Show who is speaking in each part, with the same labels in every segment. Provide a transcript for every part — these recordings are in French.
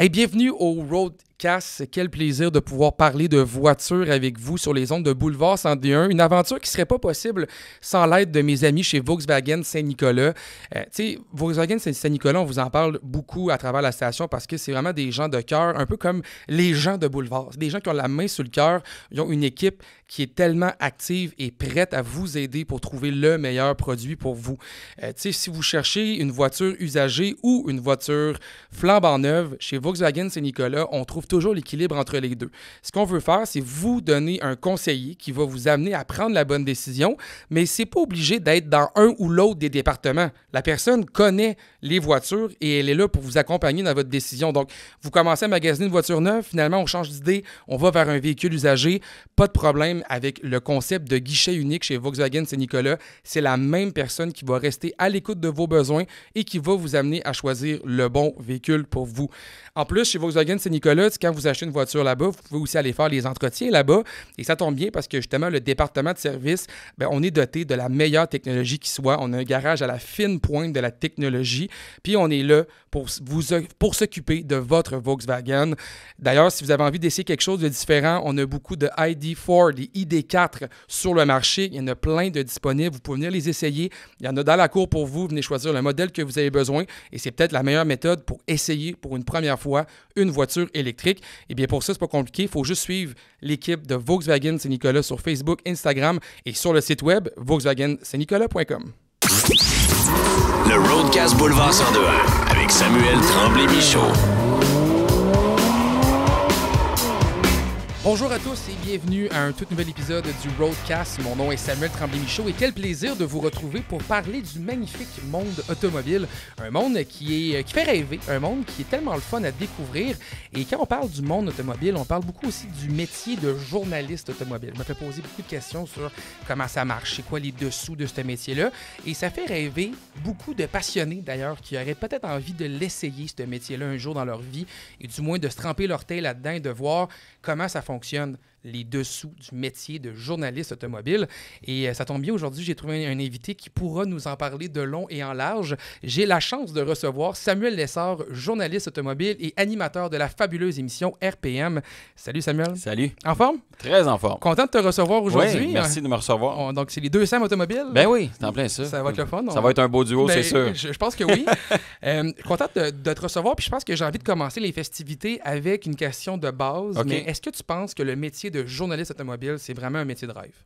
Speaker 1: Et bienvenue au Road Casse, quel plaisir de pouvoir parler de voitures avec vous sur les ondes de Boulevard 101. Une aventure qui ne serait pas possible sans l'aide de mes amis chez Volkswagen Saint-Nicolas. Euh, Volkswagen Saint-Nicolas, on vous en parle beaucoup à travers la station parce que c'est vraiment des gens de cœur, un peu comme les gens de Boulevard. Des gens qui ont la main sur le cœur. Ils ont une équipe qui est tellement active et prête à vous aider pour trouver le meilleur produit pour vous. Euh, si vous cherchez une voiture usagée ou une voiture flambant neuve, chez Volkswagen Saint-Nicolas, on trouve toujours l'équilibre entre les deux. Ce qu'on veut faire, c'est vous donner un conseiller qui va vous amener à prendre la bonne décision, mais c'est pas obligé d'être dans un ou l'autre des départements. La personne connaît les voitures et elle est là pour vous accompagner dans votre décision. Donc, vous commencez à magasiner une voiture neuve, finalement, on change d'idée, on va vers un véhicule usagé. Pas de problème avec le concept de guichet unique chez Volkswagen Saint-Nicolas. C'est la même personne qui va rester à l'écoute de vos besoins et qui va vous amener à choisir le bon véhicule pour vous. En plus, chez Volkswagen Saint-Nicolas, quand vous achetez une voiture là-bas, vous pouvez aussi aller faire les entretiens là-bas. Et ça tombe bien parce que justement, le département de service, ben, on est doté de la meilleure technologie qui soit. On a un garage à la fine pointe de la technologie. Puis on est là pour, vous, pour s'occuper de votre Volkswagen. D'ailleurs, si vous avez envie d'essayer quelque chose de différent, on a beaucoup de ID4, des ID4 sur le marché. Il y en a plein de disponibles. Vous pouvez venir les essayer. Il y en a dans la cour pour vous. Venez choisir le modèle que vous avez besoin. Et c'est peut-être la meilleure méthode pour essayer pour une première fois une voiture électrique et eh bien pour ça, c'est pas compliqué. Il faut juste suivre l'équipe de Volkswagen Saint-Nicolas sur Facebook, Instagram et sur le site web volkswagen Vauxwagan-Saint-Nicolas.com
Speaker 2: Le Roadcast Boulevard 102 avec Samuel Tremblay-Michaud.
Speaker 1: Bonjour à tous et bienvenue à un tout nouvel épisode du Roadcast. Mon nom est Samuel Tremblay-Michaud et quel plaisir de vous retrouver pour parler du magnifique monde automobile. Un monde qui, est, euh, qui fait rêver, un monde qui est tellement le fun à découvrir. Et quand on parle du monde automobile, on parle beaucoup aussi du métier de journaliste automobile. Je me fait poser beaucoup de questions sur comment ça marche, c'est quoi les dessous de ce métier-là. Et ça fait rêver beaucoup de passionnés d'ailleurs qui auraient peut-être envie de l'essayer, ce métier-là, un jour dans leur vie, et du moins de se tremper leur tête là-dedans et de voir comment ça fonctionne fonctionne les dessous du métier de journaliste automobile. Et euh, ça tombe bien, aujourd'hui, j'ai trouvé un, invité qui pourra nous en parler de long et en large. J'ai la chance de recevoir Samuel Lessard, journaliste automobile et animateur de la fabuleuse émission RPM. Salut Samuel. Salut. En forme? Très en forme. Content de te recevoir aujourd'hui. Oui, merci de me recevoir. donc, c'est les deux Sam automobiles? Ben oui, c'est en plein ça. Ça va être le fun. Ça va être un beau duo, ben, c'est sûr. Je, pense que oui. Euh, content de, te recevoir. Puis je pense que j'ai envie de commencer les festivités avec une question de base. est-ce que tu penses que le métier de journaliste automobile, c'est vraiment un métier de rêve.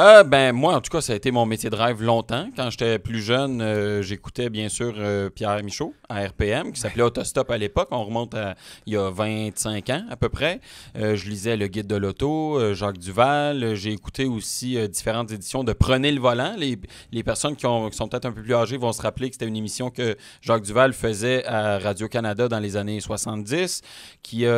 Speaker 2: Euh, ben moi, en tout cas, ça a été mon métier de rêve longtemps. Quand j'étais plus jeune, euh, j'écoutais bien sûr euh, Pierre Michaud à RPM, qui s'appelait Autostop à l'époque. On remonte à il y a 25 ans à peu près. je lisais Le Guide de l'auto, Jacques Duval. J'ai écouté aussi différentes éditions de Prenez le volant. Les, les personnes qui, sont peut-être un peu plus âgées vont se rappeler que c'était une émission que Jacques Duval faisait à Radio-Canada dans les années 70, qui, il y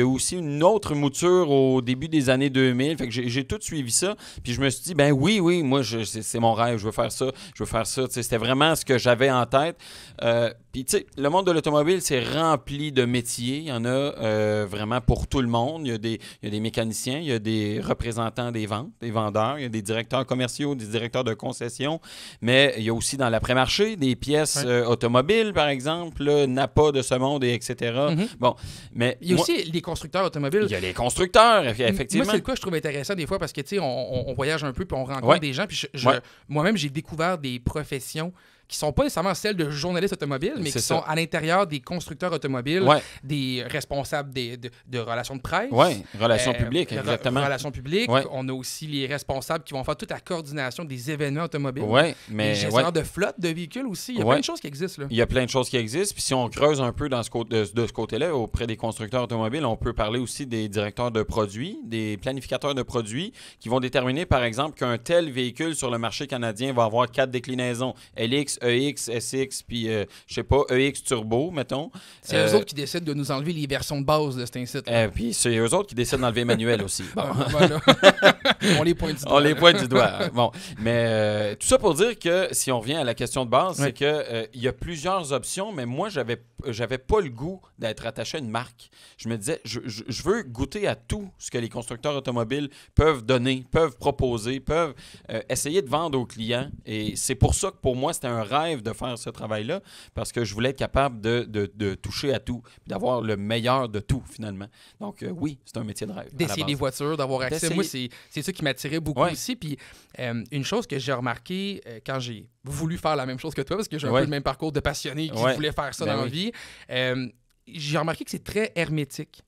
Speaker 2: a aussi une autre mouture au début des années 2000. Fait que j'ai tout suivi ça. Puis je me suis suis ben oui, oui, moi, c'est mon rêve, je veux faire ça, je veux faire ça. C'était vraiment ce que j'avais en tête. Euh, puis, tu sais, le monde de l'automobile, c'est rempli de métiers. Il y en a euh, vraiment pour tout le monde. Il y, a des, mécaniciens, il y a des représentants des ventes, des vendeurs, il y a des directeurs commerciaux, des directeurs de concession. Mais il y a aussi dans l'après-marché des pièces euh, automobiles, par exemple, Napa de ce monde, et etc. Mm-hmm. Bon, mais. Il y a aussi les constructeurs automobiles. Il y a les constructeurs, effectivement. Moi, c'est le
Speaker 1: que je trouve intéressant des fois parce que, tu sais, on, voyage un peu puis on rencontre des gens. Puis moi-même, j'ai découvert des professions qui sont pas nécessairement celles de journalistes automobiles, mais qui sont à l'intérieur des constructeurs automobiles, des responsables des, de, relations de presse. Oui, relations euh, publiques, exactement. relations publiques. On a aussi les responsables qui vont faire toute la coordination des événements automobiles. Oui, mais. Les gestionnaires de flotte de véhicules aussi. Il y a plein de choses qui existent. Là. Il y a
Speaker 2: plein de choses qui existent. Puis si on creuse un peu dans ce de, ce côté-là, auprès des constructeurs automobiles, on peut parler aussi des directeurs de produits, des planificateurs de produits qui vont déterminer, par exemple, qu'un tel véhicule sur le marché canadien va avoir quatre déclinaisons LX, EX, SX, puis je euh, je sais pas, EX Turbo, mettons. C'est eux euh, autres
Speaker 1: qui décident de nous enlever les versions de base de cet incite. Et eh, puis c'est eux autres qui décident d'enlever manuel aussi. Ben on les pointe du doigt. On les pointe du doigt. Hein. Bon,
Speaker 2: mais euh, tout ça pour dire que si on revient à la question de base, c'est qu'il il y a plusieurs options, mais moi j'avais j'avais pas le goût d'être attaché à une marque. Je me disais, je, veux goûter à tout ce que les constructeurs automobiles peuvent donner, peuvent proposer, peuvent essayer de vendre aux clients. Et c'est pour ça que pour moi, c'était un rêve de faire ce travail-là parce que je voulais être capable de, de, toucher à tout, d'avoir le meilleur de tout, finalement. Donc, euh, oui, c'est un métier de rêve. D'essayer des voitures, d'avoir accès. Moi,
Speaker 1: c'est ça qui m'attirait beaucoup ici aussi. Puis, euh, une chose que j'ai remarqué euh, quand j'ai voulu faire la même chose que toi, parce que j'ai un peu le même parcours de passionné qui voulait faire ça ben dans ma vie, j'ai remarqué que c'est très hermétique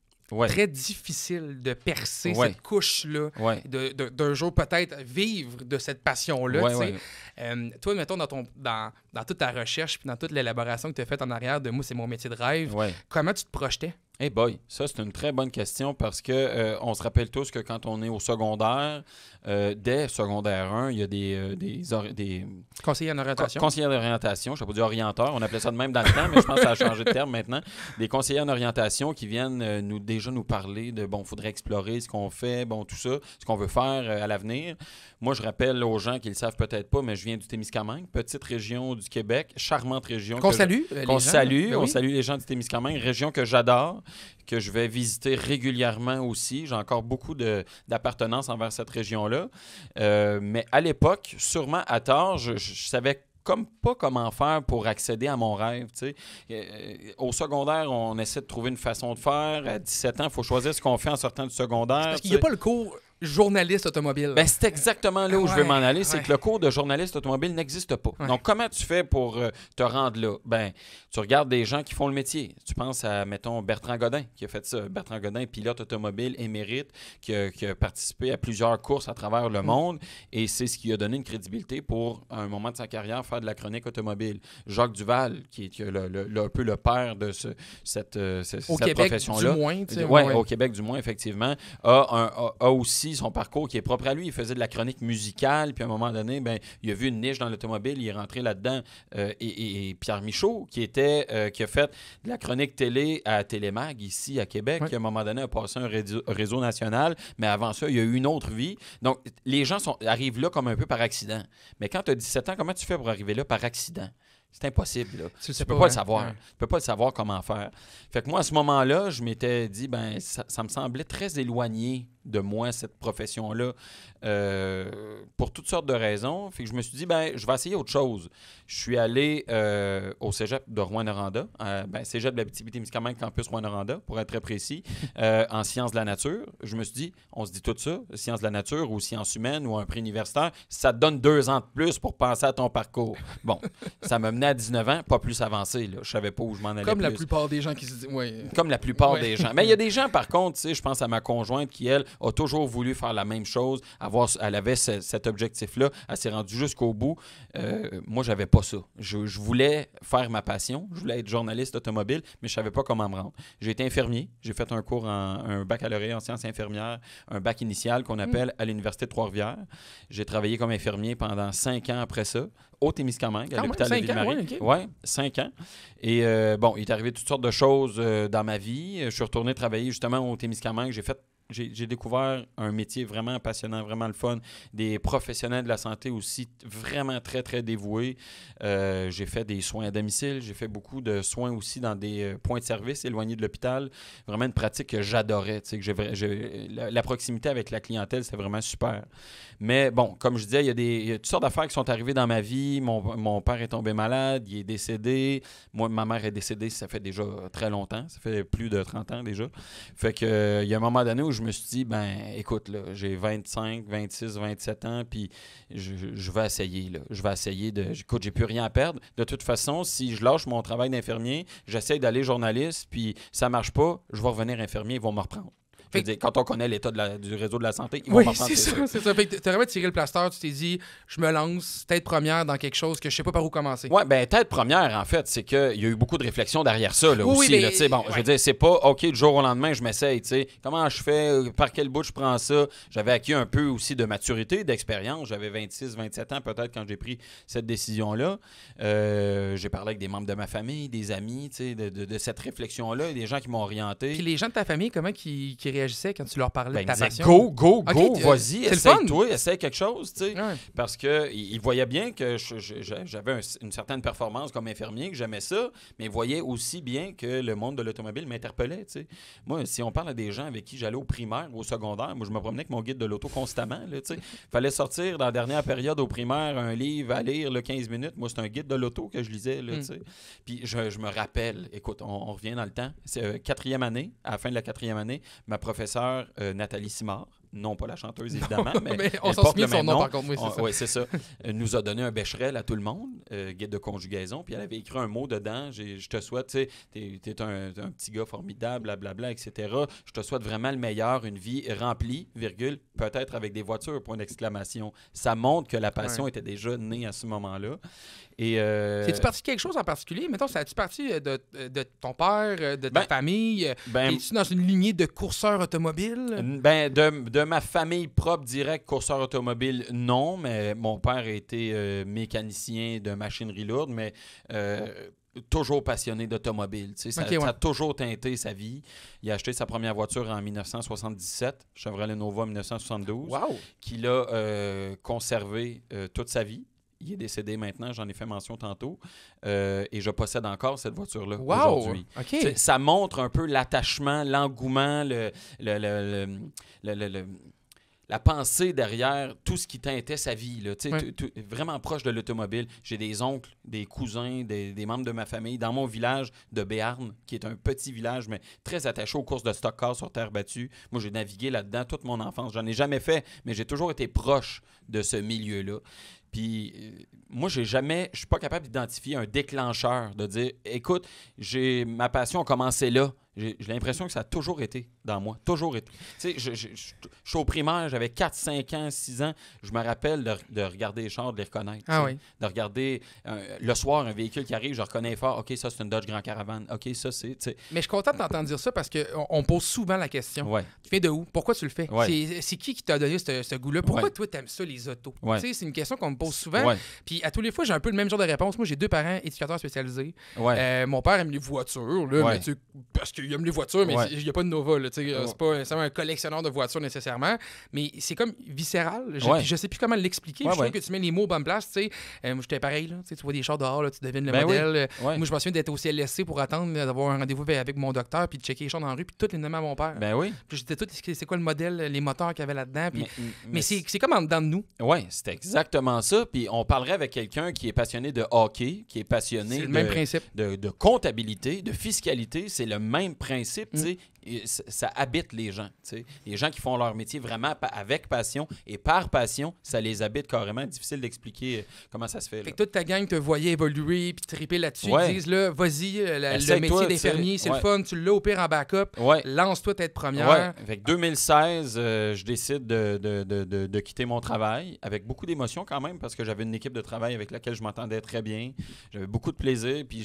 Speaker 1: Très difficile de percer cette couche-là, d'un jour peut-être vivre de cette passion-là. Euh, toi, mettons, dans, ton, dans, dans toute ta recherche puis dans toute l'élaboration que tu as faite en arrière de moi, c'est mon métier de rêve, comment tu te projetais?
Speaker 2: Eh boy, ça c'est une très bonne question parce que euh, on se rappelle tous que quand on est au secondaire, euh, dès secondaire 1, il y a des, euh, des, des... conseillers en orientation. d'orientation, je ne pas dit orienteur, on appelait ça de même dans le temps, mais je pense que ça a changé de terme maintenant. Des conseillers en orientation qui viennent nous déjà nous parler de bon, faudrait explorer ce qu'on fait, bon tout ça, ce qu'on veut faire à l'avenir. Moi, je rappelle aux gens qui le savent peut-être pas, mais je viens du Témiscamingue, petite région du Québec, charmante région. Qu'on salue. Euh, salue. Ben on salue les gens du Témiscamingue, région que j'adore, que je vais visiter régulièrement aussi. J'ai encore beaucoup d'appartenance envers cette région-là. Euh, mais à l'époque, sûrement à tort, je, je savais comme pas comment faire pour accéder à mon rêve. Euh, au secondaire, on essaie de trouver une façon de faire. À 17 ans, il faut choisir ce qu'on fait en sortant du secondaire. Parce qu'il n'y a pas le
Speaker 1: cours journaliste automobile. Ben, c'est exactement là où je veux m'en aller, c'est que
Speaker 2: le cours de journaliste automobile n'existe pas. Donc, comment tu fais pour euh, te rendre là? Ben, tu regardes des gens qui font le métier. Tu penses à, mettons, Bertrand Godin, qui a fait ça. Bertrand Godin, pilote automobile émérite, qui a, participé à plusieurs courses à travers le mm. monde, et c'est ce qui a donné une crédibilité pour, un moment de sa carrière, faire de la chronique automobile. Jacques Duval, qui est, le, un peu le père de cette, profession-là. Euh, au Québec, du moins. au Québec, du moins, effectivement, a aussi son parcours qui est propre à lui. Il faisait de la chronique musicale, puis à un moment donné, ben, il a vu une niche dans l'automobile, il est rentré là-dedans. Euh, et, Pierre Michaud, qui, était, euh, qui a fait de la chronique télé à Télémag, ici à Québec, qui à un moment donné a passé un réseau, national, mais avant ça, il y a eu une autre vie. Donc, les gens sont, arrivent là comme un peu par accident. Mais quand tu as 17 ans, comment tu fais pour arriver là par accident? C'est impossible. Là. Tu, ne peux pas, le hein? savoir. Tu Tu peux pas le savoir comment faire. Fait que moi, à ce moment-là, je m'étais dit, ben, ça, me semblait très éloigné de moi cette profession-là euh, pour toutes sortes de raisons. Fait que je me suis dit, ben, je vais essayer autre chose. Je suis allé euh, au cégep de Rouen-Noranda, euh, ben, cégep de labitibi campus rouen pour être très précis, en sciences de la nature. Je me suis dit, on se dit tout ça, sciences de la nature ou sciences humaines ou un prix universitaire, ça te donne deux ans de plus pour penser à ton parcours. Bon, ça m'a mené à 19 ans, pas plus avancé. Là. Je savais pas où je m'en allais. Comme la plupart
Speaker 1: des gens qui se disent, Comme la plupart des gens. Mais il y a
Speaker 2: des gens, par contre, je pense à ma conjointe qui, elle, a toujours voulu faire la même chose. Avoir, elle avait cet objectif-là. Elle s'est rendue jusqu'au bout. Moi, euh, moi, j'avais pas ça. Je, voulais faire ma passion. Je voulais être journaliste automobile, mais je savais pas comment me rendre. J'ai été infirmier. J'ai fait un cours en un baccalauréat en sciences infirmières, un bac initial qu'on mm. appelle à l'Université de Trois-Rivières. J'ai travaillé comme infirmier pendant cinq ans après ça au Témiscamingue, à ah l'hôpital de Ville-Marie. Oui, cinq ans. Et euh, bon, il est arrivé toutes sortes de choses euh, dans ma vie. Je suis retourné travailler justement au Témiscamingue. J'ai fait j'ai découvert un métier vraiment passionnant, vraiment le fun. Des professionnels de la santé aussi vraiment très, très dévoués. Euh, j'ai fait des soins à domicile, j'ai fait beaucoup de soins aussi dans des euh, points de service éloignés de l'hôpital. Vraiment une pratique que j'adorais. La, la, proximité avec la clientèle, c'est vraiment super. Mais bon, comme je disais, il y a, des, toutes sortes d'affaires qui sont arrivées dans ma vie. Mon, mon, père est tombé malade, il est décédé. Moi, ma mère est décédée, ça fait déjà très longtemps. Ça fait plus de 30 ans déjà. Fait que, euh, il y a un moment donné où je me suis dit, ben, écoute, là, j'ai 25, 26, 27 ans, puis je, vais essayer, là. Je vais essayer de. Écoute, j'ai plus rien à perdre. De toute façon, si je lâche mon travail d'infirmier, j'essaye d'aller journaliste, puis ça marche pas, je vais revenir infirmier, ils vont me reprendre quand on connaît l'état du réseau de la santé, ils oui, vont c'est ça. C'est
Speaker 1: ça. Fait vraiment tiré le plaster, tu t'es dit, je me lance tête première dans quelque chose que je sais pas par où commencer. Oui,
Speaker 2: bien, tête première, en fait, c'est qu'il y a eu beaucoup de réflexion derrière ça, là, aussi. bon, je veux dire, c'est pas, OK, du jour au lendemain, je m'essaye, comment je fais, euh, par quel bout je prends ça. J'avais acquis un peu aussi de maturité, d'expérience. J'avais 26, 27 ans peut-être quand j'ai pris cette décision-là. Euh, j'ai parlé avec des membres de ma famille, des amis, de, cette réflexion-là, des gens qui m'ont orienté.
Speaker 1: Puis les gens de ta famille, comment qui, qui réagissent quand tu leur parlais ben, de ta passion? Go, go, go, euh, vas-y, essaye-toi,
Speaker 2: essaye quelque chose, tu sais. Parce qu'ils voyaient bien que j'avais une certaine performance comme infirmier, que j'aimais ça, mais ils voyaient aussi bien que le monde de l'automobile m'interpellait, tu Moi, si on parle à des gens avec qui j'allais au primaire ou au secondaire, moi, je me promenais avec mon guide de l'auto constamment, tu fallait sortir dans la dernière période au primaire un livre à lire le 15 minutes. Moi, c'est un guide de l'auto que je lisais, là, tu hmm. Puis je, me rappelle, écoute, on, revient dans le temps, c'est la euh, quatrième année, à la fin de la quatrième année, ma première. Professeur euh, Nathalie Simard non pas la chanteuse évidemment, mais, on s'en souvient son nom, par oui, c'est ah, ça. Euh, nous a donné un bécherel à tout le monde, euh, guide de conjugaison, puis elle avait écrit un mot dedans, je te souhaite, tu sais, t'es un, petit gars formidable, blablabla, bla, bla, etc. Je te souhaite vraiment le meilleur, une vie remplie, virgule, peut-être avec des voitures, point d'exclamation. Ça montre que la passion était déjà née à ce moment-là. Et C'est-tu euh,
Speaker 1: parti quelque chose en particulier? Mettons, c'est-tu parti de, ton père, de ta ben, famille? Ben, Es-tu dans une lignée de courseurs automobiles? Ben, de ma famille propre direct, courseur
Speaker 2: automobile, non, mais mon père était été euh, mécanicien de machinerie lourde, mais euh, toujours passionné d'automobile. ça, a toujours teinté sa vie. Il a acheté sa première voiture en 1977, Chevrolet Nova 1972, qu'il a conservé euh, toute sa vie il est décédé maintenant, j'en ai fait mention tantôt, euh, et je possède encore cette voiture-là wow! aujourd'hui. Ça montre un peu l'attachement, l'engouement, le, le la pensée derrière tout ce qui teintait sa vie. Là, Vraiment proche de l'automobile. J'ai des oncles, des cousins, des, membres de ma famille dans mon village de Béarn, qui est un petit village, mais très attaché aux courses de stock car sur terre battue. Moi, j'ai navigué là-dedans toute mon enfance. J'en ai jamais fait, mais j'ai toujours été proche de ce milieu-là. Puis euh, moi, j'ai jamais, je suis pas capable d'identifier un déclencheur, de dire, écoute, j'ai ma passion a commencé là j'ai l'impression que ça a toujours été dans moi. Toujours été. Tu sais, je, je, suis au primaire, j'avais 4, 5 ans, 6 ans. Je me rappelle de, de regarder les chars, de les reconnaître. Ah oui. De regarder euh, le soir un
Speaker 1: véhicule qui arrive, je reconnais fort. OK, ça, c'est une Dodge Grand Caravan. OK, ça, c'est. Mais je suis content de t'entendre dire ça parce qu'on on pose souvent la question. Ouais. Tu fais de où Pourquoi tu le fais C'est qui qui t'a donné ce, goût-là Pourquoi toi, t'aimes ça, les autos Tu sais, c'est une question qu'on me pose souvent. Puis à tous les fois, j'ai un peu le même genre de réponse. Moi, j'ai deux parents éducateurs spécialisés. Euh, mon père aime les voitures, parce que il aime les voitures, mais il n'y a pas de Nova. Euh, c'est pas un collectionneur de voitures nécessairement, mais c'est comme viscéral. Je, ne sais plus comment l'expliquer. je trouve que tu mets les mots au bonne place. sais euh, J'étais pareil. tu vois des chars dehors, tu devines le ben modèle. Euh, moi, je me souviens d'être au CLSC pour attendre d'avoir un rendez-vous avec mon docteur, puis de checker les chars dans la rue, puis toutes les noms à mon père. Ben oui. j'étais tout, c'est quoi le modèle, les moteurs qu'il y avait là-dedans. Mais, c'est comme en dedans de nous.
Speaker 2: Oui, c'est exactement ça. Puis on parlerait avec quelqu'un qui est passionné de hockey, qui est passionné le même principe. de comptabilité, de fiscalité. C'est le même principe, mm. ça, habite les gens. Les gens qui font leur métier vraiment avec passion et par passion, ça les habite carrément. Difficile d'expliquer euh, comment ça se fait.
Speaker 1: toute ta gang te voyait évoluer puis triper là-dessus. Ils disent vas-y, euh, le métier d'infirmier, c'est le fun, tu l'as au pire en backup. Lance-toi tête première.
Speaker 2: Avec 2016, euh, je décide de, quitter mon travail avec beaucoup d'émotions quand même parce que j'avais une équipe de travail avec laquelle je m'entendais très bien. J'avais beaucoup de plaisir. Puis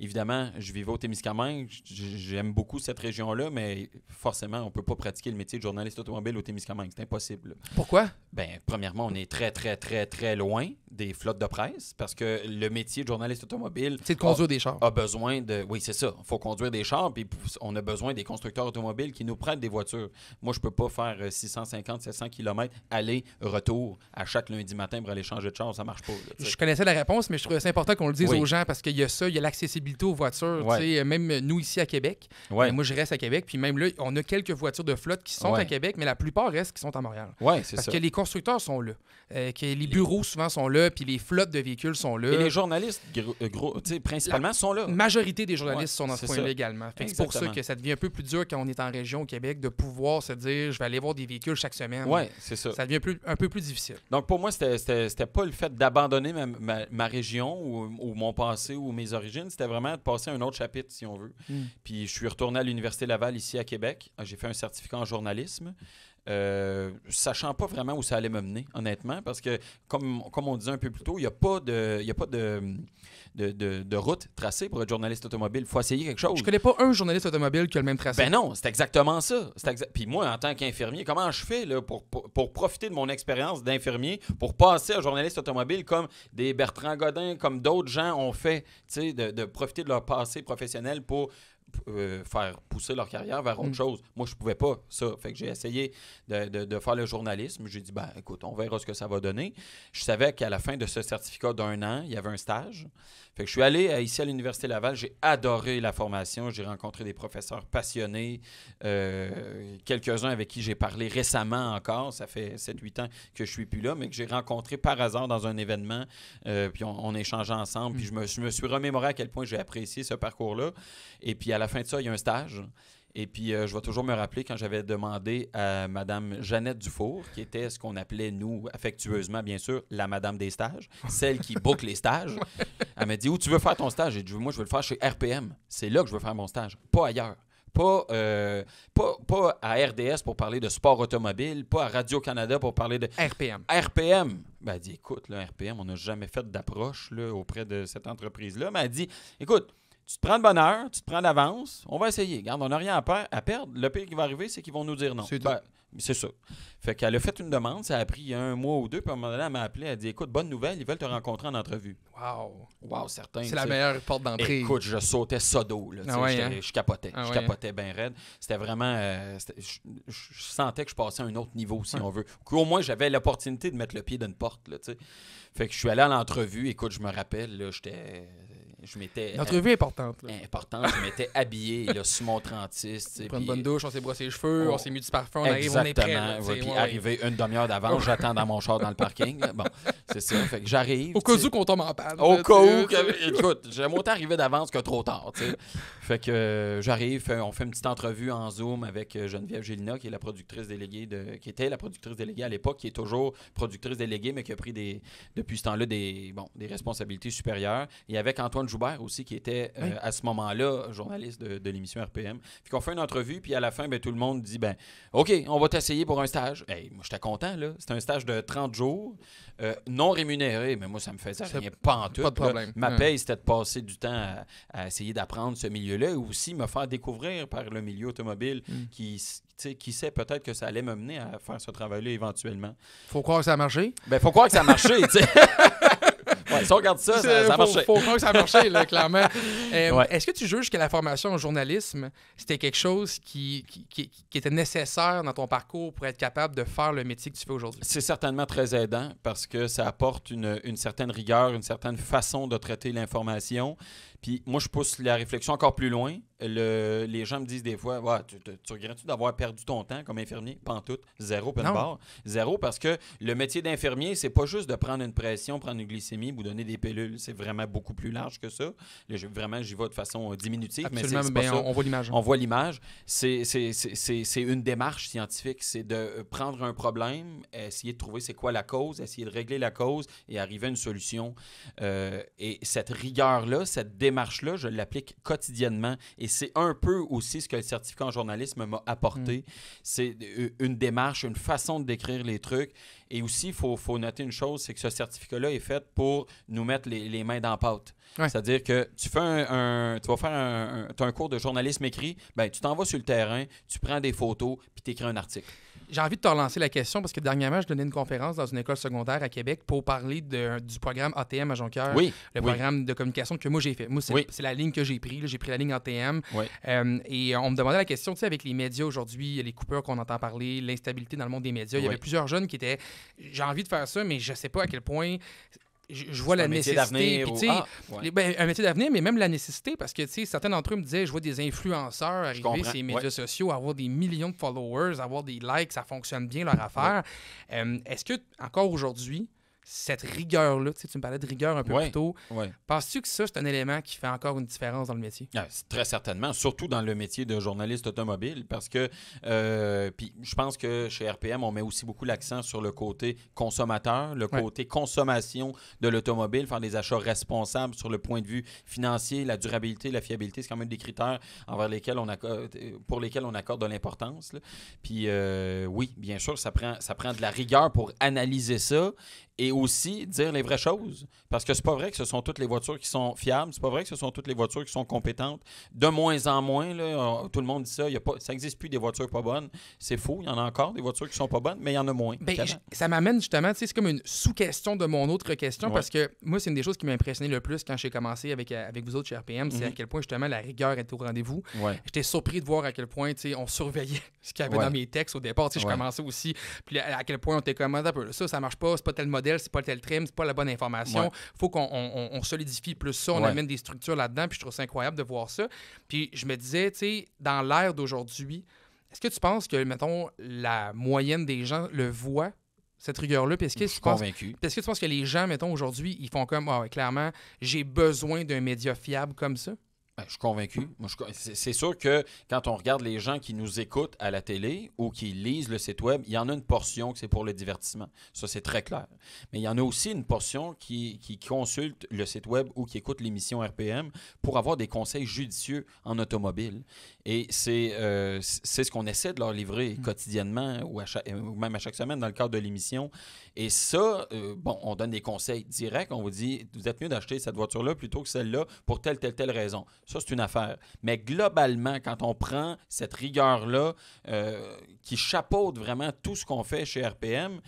Speaker 2: évidemment, je vis au Témiscamingue, j'aime beaucoup cette région-là, mais forcément, on ne peut pas pratiquer le métier de journaliste automobile au Témiscamingue. C'est impossible. Pourquoi? Ben, premièrement, on est très, très, très, très loin des flottes de presse parce que le métier de journaliste automobile. C'est de conduire des chars. A besoin de. Oui, c'est ça. Il faut conduire des chars, puis on a besoin des constructeurs automobiles qui nous prennent des voitures. Moi, je ne peux pas faire 650, 700 km aller-retour à chaque lundi matin pour aller changer de char. Ça marche pas.
Speaker 1: je connaissais la réponse, mais je trouvais c'est important qu'on le dise aux gens parce qu'il y a ça, il y a l'accessibilité aux voitures. Même euh, nous ici à Québec, ben, moi, je reste à Québec, puis même là, on a quelques voitures de flotte qui sont à Québec, mais la plupart restent qui sont à Montréal. Oui, c'est ça. Parce que les constructeurs sont là, euh, que les bureaux souvent sont là, puis les flottes de véhicules sont là. Et les journalistes,
Speaker 2: gros, euh, principalement, sont là. La majorité des journalistes sont dans ce coin-là également. C'est pour ça que
Speaker 1: ça devient un peu plus dur quand on est en région au Québec de pouvoir se dire je vais aller voir des véhicules chaque semaine. Oui, c'est ça. Ça devient plus, un peu plus difficile.
Speaker 2: Donc pour moi, c'était pas le fait d'abandonner ma, ma, région ou, mon passé ou mes origines, c'était vraiment de passer un autre chapitre, si on veut. Hmm. Puis je suis retourné à l'Université Laval ici à Québec. J'ai fait un certificat en journalisme. Euh, sachant pas vraiment où ça allait me mener, honnêtement, parce que, comme, comme on disait un peu plus tôt, il n'y a pas de. Y a pas de de, route tracée pour être journaliste automobile. Il faut essayer quelque chose. Je
Speaker 1: connais pas un journaliste automobile qui a le même tracé.
Speaker 2: Ben non, c'est exactement ça. Puis moi, en tant qu'infirmier, comment je fais là, pour, profiter de mon expérience d'infirmier pour passer à journaliste automobile comme des Bertrand Godin, comme d'autres gens ont fait, de profiter de leur passé professionnel pour euh, faire pousser leur carrière vers autre mm. chose. Moi, je pouvais pas ça. Fait que j'ai essayé de, de, faire le journalisme. J'ai dit, ben écoute, on verra ce que ça va donner. Je savais qu'à la fin de ce certificat d'un an, il y avait un stage. Fait que je suis allé euh, ici à l'Université Laval. J'ai adoré la formation. J'ai rencontré des professeurs passionnés, euh, quelques-uns avec qui j'ai parlé récemment encore. Ça fait 7-8 ans que je suis plus là, mais que j'ai rencontré par hasard dans un événement. puis on, échange échangeait ensemble. Puis mm. je me, je me suis remémoré à quel point j'ai apprécié ce parcours-là. Et puis à à la fin de ça, il y a un stage. Et puis, euh, je vais toujours me rappeler quand j'avais demandé à Madame Jeannette Dufour, qui était ce qu'on appelait, nous, affectueusement, bien sûr, la Madame des stages, celle qui boucle les stages. Elle m'a dit Où tu veux faire ton stage et dit Moi, je veux le faire chez RPM. C'est là que je veux faire mon stage, pas ailleurs. Pas, euh, à RDS pour parler de sport automobile, pas à Radio-Canada pour parler de... RPM. RPM. Ben, elle m'a dit, écoute, RPM, on n'a jamais fait d'approche auprès de cette entreprise-là. Mais elle dit, écoute, tu te prends de bonheur, tu te prends d'avance, on va essayer. Garde, on n'a rien à, perdre. Le pire qui va arriver, c'est qu'ils vont nous dire non. Ben, c'est ça. Fait qu'elle a fait une demande, ça a pris un mois ou deux, puis à un moment donné, elle m'a appelé, elle a dit Écoute, bonne nouvelle, ils veulent te rencontrer en entrevue. Wow. Wow, certain. C'est la meilleure porte d'entrée. Écoute, je sautais sodo. Là, ah hein? Je capotais. Ah je capotais hein? bien raide. C'était vraiment. Euh, je, sentais que je passais à un autre niveau, si on veut. Au moins, j'avais l'opportunité de mettre le pied d'une porte. Là, fait que je suis allé à l'entrevue. Écoute, je me rappelle, j'étais je m'étais.
Speaker 1: importante. Là. Importante. Je m'étais habillé là, sous mon 36. On prend une bonne douche, on s'est brossé les cheveux, oh, on s'est mis du parfum, on arrive, on est prêt. Exactement. puis arrivé une demi-heure d'avance, j'attends
Speaker 2: dans mon char dans le parking. Bon. Fait que j'arrive. Au cas où
Speaker 1: qu'on tombe en panne. Au cas où.
Speaker 2: Écoute, j'aime autant arriver d'avance que trop tard. Fait que euh, j'arrive, on fait une petite entrevue en Zoom avec euh, Geneviève Gélina, qui est la productrice déléguée qui était la productrice déléguée à l'époque, qui est toujours productrice déléguée, mais qui a pris des depuis ce temps-là des bon, des responsabilités supérieures. Et avec Antoine Joubert aussi, qui était euh, à ce moment-là journaliste de, l'émission RPM. Fait qu'on fait une entrevue, puis à la fin, ben, tout le monde dit ben OK, on va t'essayer pour un stage. Hey, moi j'étais content, là. C'était un stage de 30 jours rémunéré, mais moi, ça me faisait rien pas en tout. Pas de problème. ma paye, c'était de passer du temps à, essayer d'apprendre ce milieu-là ou aussi me faire découvrir par le milieu automobile hmm. qui, qui sait peut-être que ça allait me mener à faire ce travail-là éventuellement.
Speaker 1: Faut croire que ça a marché. Ben, faut croire que ça a marché, si on regarde ça, ça, a marché. Faut, que ça a marché, clairement. Euh, est-ce que tu juges que la formation en journalisme, c'était quelque chose qui, était nécessaire dans ton parcours pour être capable de faire le métier que tu fais aujourd'hui? C'est certainement
Speaker 2: très aidant parce que ça apporte une certaine rigueur, une certaine façon de traiter l'information. Puis moi, je pousse la réflexion encore plus loin. Le, les gens me disent des fois ouais, tu, regrettes-tu d'avoir perdu ton temps comme infirmier Pantoute. Zéro, pas barre. Zéro, parce que le métier d'infirmier, c'est pas juste de prendre une pression, prendre une glycémie, vous donner des pellules. C'est vraiment beaucoup plus large que ça. je, vraiment, j'y vais de façon euh, diminutive. Absolument, mais on, voit l'image. On voit l'image. C'est une démarche scientifique. C'est de euh, prendre un problème, essayer de trouver c'est quoi la cause, essayer de régler la cause et arriver à une solution. Euh, et cette rigueur-là, cette démarche, démarche-là, je l'applique quotidiennement. Et c'est un peu aussi ce que le certificat en journalisme m'a apporté. Mm. C'est une démarche, une façon de décrire les trucs. Et aussi, il faut, noter une chose, c'est que ce certificat-là est fait pour nous mettre les, mains dans la pâte. C'est-à-dire que tu fais un, vas faire un, as un cours de journalisme écrit, ben, tu t'en vas sur le terrain, tu prends des photos, puis tu écris un article.
Speaker 1: J'ai envie de te relancer la question parce que dernièrement, je donnais une conférence dans une école secondaire à Québec pour parler du programme ATM à Jonquière, oui, le programme de communication que moi j'ai fait. Moi, c'est la ligne que j'ai pris. J'ai pris la ligne ATM. Euh, et on me demandait la question, tu sais, avec les médias aujourd'hui, les coupeurs qu'on entend parler, l'instabilité dans le monde des médias, il y avait plusieurs jeunes qui étaient j'ai envie de faire ça, mais je ne sais pas à quel point je vois la nécessité. Ah, ben, un métier d'avenir, mais même la nécessité, parce que certains d'entre eux me disaient, je vois des influenceurs arriver sur les médias sociaux, avoir des millions de followers, avoir des likes, ça fonctionne bien leur affaire. Euh, est-ce que encore aujourd'hui, cette rigueur-là, tu, sais, tu me parlais de rigueur un peu plus tôt. Penses-tu que ça, c'est un élément qui fait encore une différence dans le métier? Ah,
Speaker 2: très certainement, surtout dans le métier de journaliste automobile, parce que euh, puis je pense que chez RPM, on met aussi beaucoup l'accent sur le côté consommateur, le côté consommation de l'automobile, faire des achats responsables sur le point de vue financier, la durabilité, la fiabilité, c'est quand même des critères envers lesquels on accorde, pour lesquels on accorde de l'importance. Puis euh, oui, bien sûr, ça prend, ça prend de la rigueur pour analyser ça et aussi dire les vraies choses. Parce que c'est pas vrai que ce sont toutes les voitures qui sont fiables, c'est pas vrai que ce sont toutes les voitures qui sont compétentes. De moins en moins, là, euh, tout le monde dit ça, y a pas, ça n'existe plus des voitures pas bonnes. C'est faux, il y en a encore des voitures qui sont pas bonnes, mais il y en a moins. Ben,
Speaker 1: ça m'amène justement, c'est comme une sous-question de mon autre question, parce que moi, c'est une des choses qui m'a impressionné le plus quand j'ai commencé avec, euh, avec vous autres chez RPM, c'est mhm. à quel point justement la rigueur était au rendez-vous. J'étais surpris de voir à quel point on surveillait ce qu'il y avait dans mes textes au départ. Je commençais aussi, puis à, quel point on était comme, ça, ça marche pas, c'est pas tel modèle, c'est pas le tel trim, c'est pas la bonne information. Il faut qu'on solidifie plus ça, on amène des structures là-dedans, puis je trouve ça incroyable de voir ça. Puis je me disais, tu sais, dans l'ère d'aujourd'hui, est-ce que tu penses que, mettons, la moyenne des gens le voit cette rigueur-là. est-ce que, tu Penses, est-ce que tu penses que les gens, mettons, aujourd'hui, ils font comme, ah clairement, j'ai besoin d'un média fiable comme ça?
Speaker 2: Ben, je suis convaincu. c'est sûr que quand on regarde les gens qui nous écoutent à la télé ou qui lisent le site web, il y en a une portion que c'est pour le divertissement. Ça, c'est très clair. Mais il y en a aussi une portion qui, consulte le site web ou qui écoute l'émission RPM pour avoir des conseils judicieux en automobile. Et c'est euh, c'est ce qu'on essaie de leur livrer mm. quotidiennement ou, à même à chaque semaine dans le cadre de l'émission. Et ça, euh, bon, on donne des conseils directs. On vous dit, vous êtes mieux d'acheter cette voiture-là plutôt que celle-là pour telle, telle, telle raison ça, c'est une affaire. Mais globalement, quand on prend cette rigueur-là euh, qui chapeaute vraiment tout ce qu'on fait chez RPM,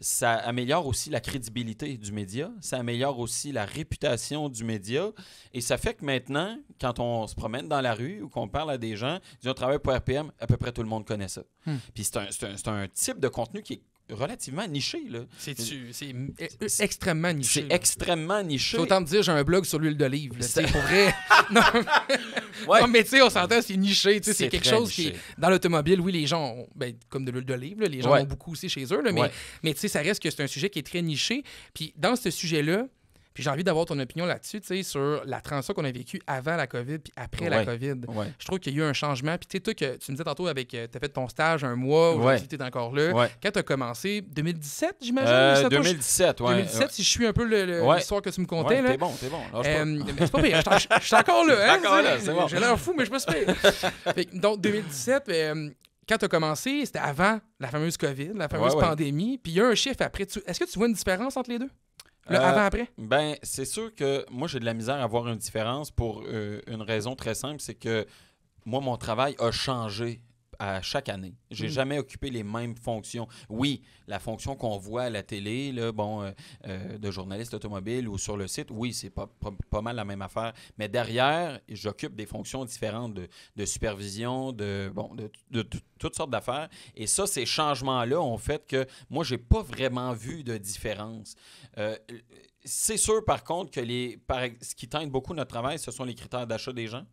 Speaker 2: ça améliore aussi la crédibilité du média, ça améliore aussi la réputation du média, et ça fait que maintenant, quand on se promène dans la rue ou qu'on parle à des gens, ils ont travaillé pour RPM, à peu près tout le monde connaît ça. Hmm. Puis c'est un, type de contenu qui est relativement niché. Euh,
Speaker 1: euh, c'est extrêmement niché. C'est extrêmement niché. Autant te dire, j'ai un blog sur l'huile d'olive. C'est pour vrai. tu sais, on s'entend, c'est niché. C'est quelque chose qui Dans l'automobile, oui, les gens, ont... Ben, comme de l'huile d'olive, les gens ont beaucoup aussi chez eux. mais, mais tu sais, ça reste que c'est un sujet qui est très niché. Puis dans ce sujet-là, puis j'ai envie d'avoir ton opinion là-dessus, tu sais, sur la transition qu'on a vécue avant la COVID puis après la COVID. Je trouve qu'il y a eu un changement. Puis tu sais, toi, que tu me disais tantôt, avec, euh, tu as fait ton stage un mois, aujourd'hui, tu étais encore là. Quand tu commencé, 2017, j'imagine? 2017, oui. 2017, si je suis un peu l'histoire que tu me contais. c'est bon, c'est bon. Euh, c'est pas pire, je suis encore là. Hein, encore là, c'est bon. J'ai l'air fou, mais je me suis Donc, 2017, euh, quand tu as commencé, c'était avant la fameuse COVID, la fameuse pandémie. Puis il y a un chiffre après. Est-ce que tu vois une différence entre les deux? Le euh, avant-après?
Speaker 2: Ben, c'est sûr que moi, j'ai de la misère à voir une différence pour euh, une raison très simple, c'est que moi, mon travail a changé à chaque année. J'ai n'ai hmm. jamais occupé les mêmes fonctions. Oui, la fonction qu'on voit à la télé, là, bon, euh, euh, de journaliste automobile ou sur le site, oui, c'est pas, pas, mal la même affaire. Mais derrière, j'occupe des fonctions différentes de, de supervision, de, bon, de, toutes sortes d'affaires. Et ça, ces changements-là ont fait que moi, j'ai pas vraiment vu de différence. Euh, c'est sûr, par contre, que les, par, ce qui teinte beaucoup notre travail, ce sont les critères d'achat des gens.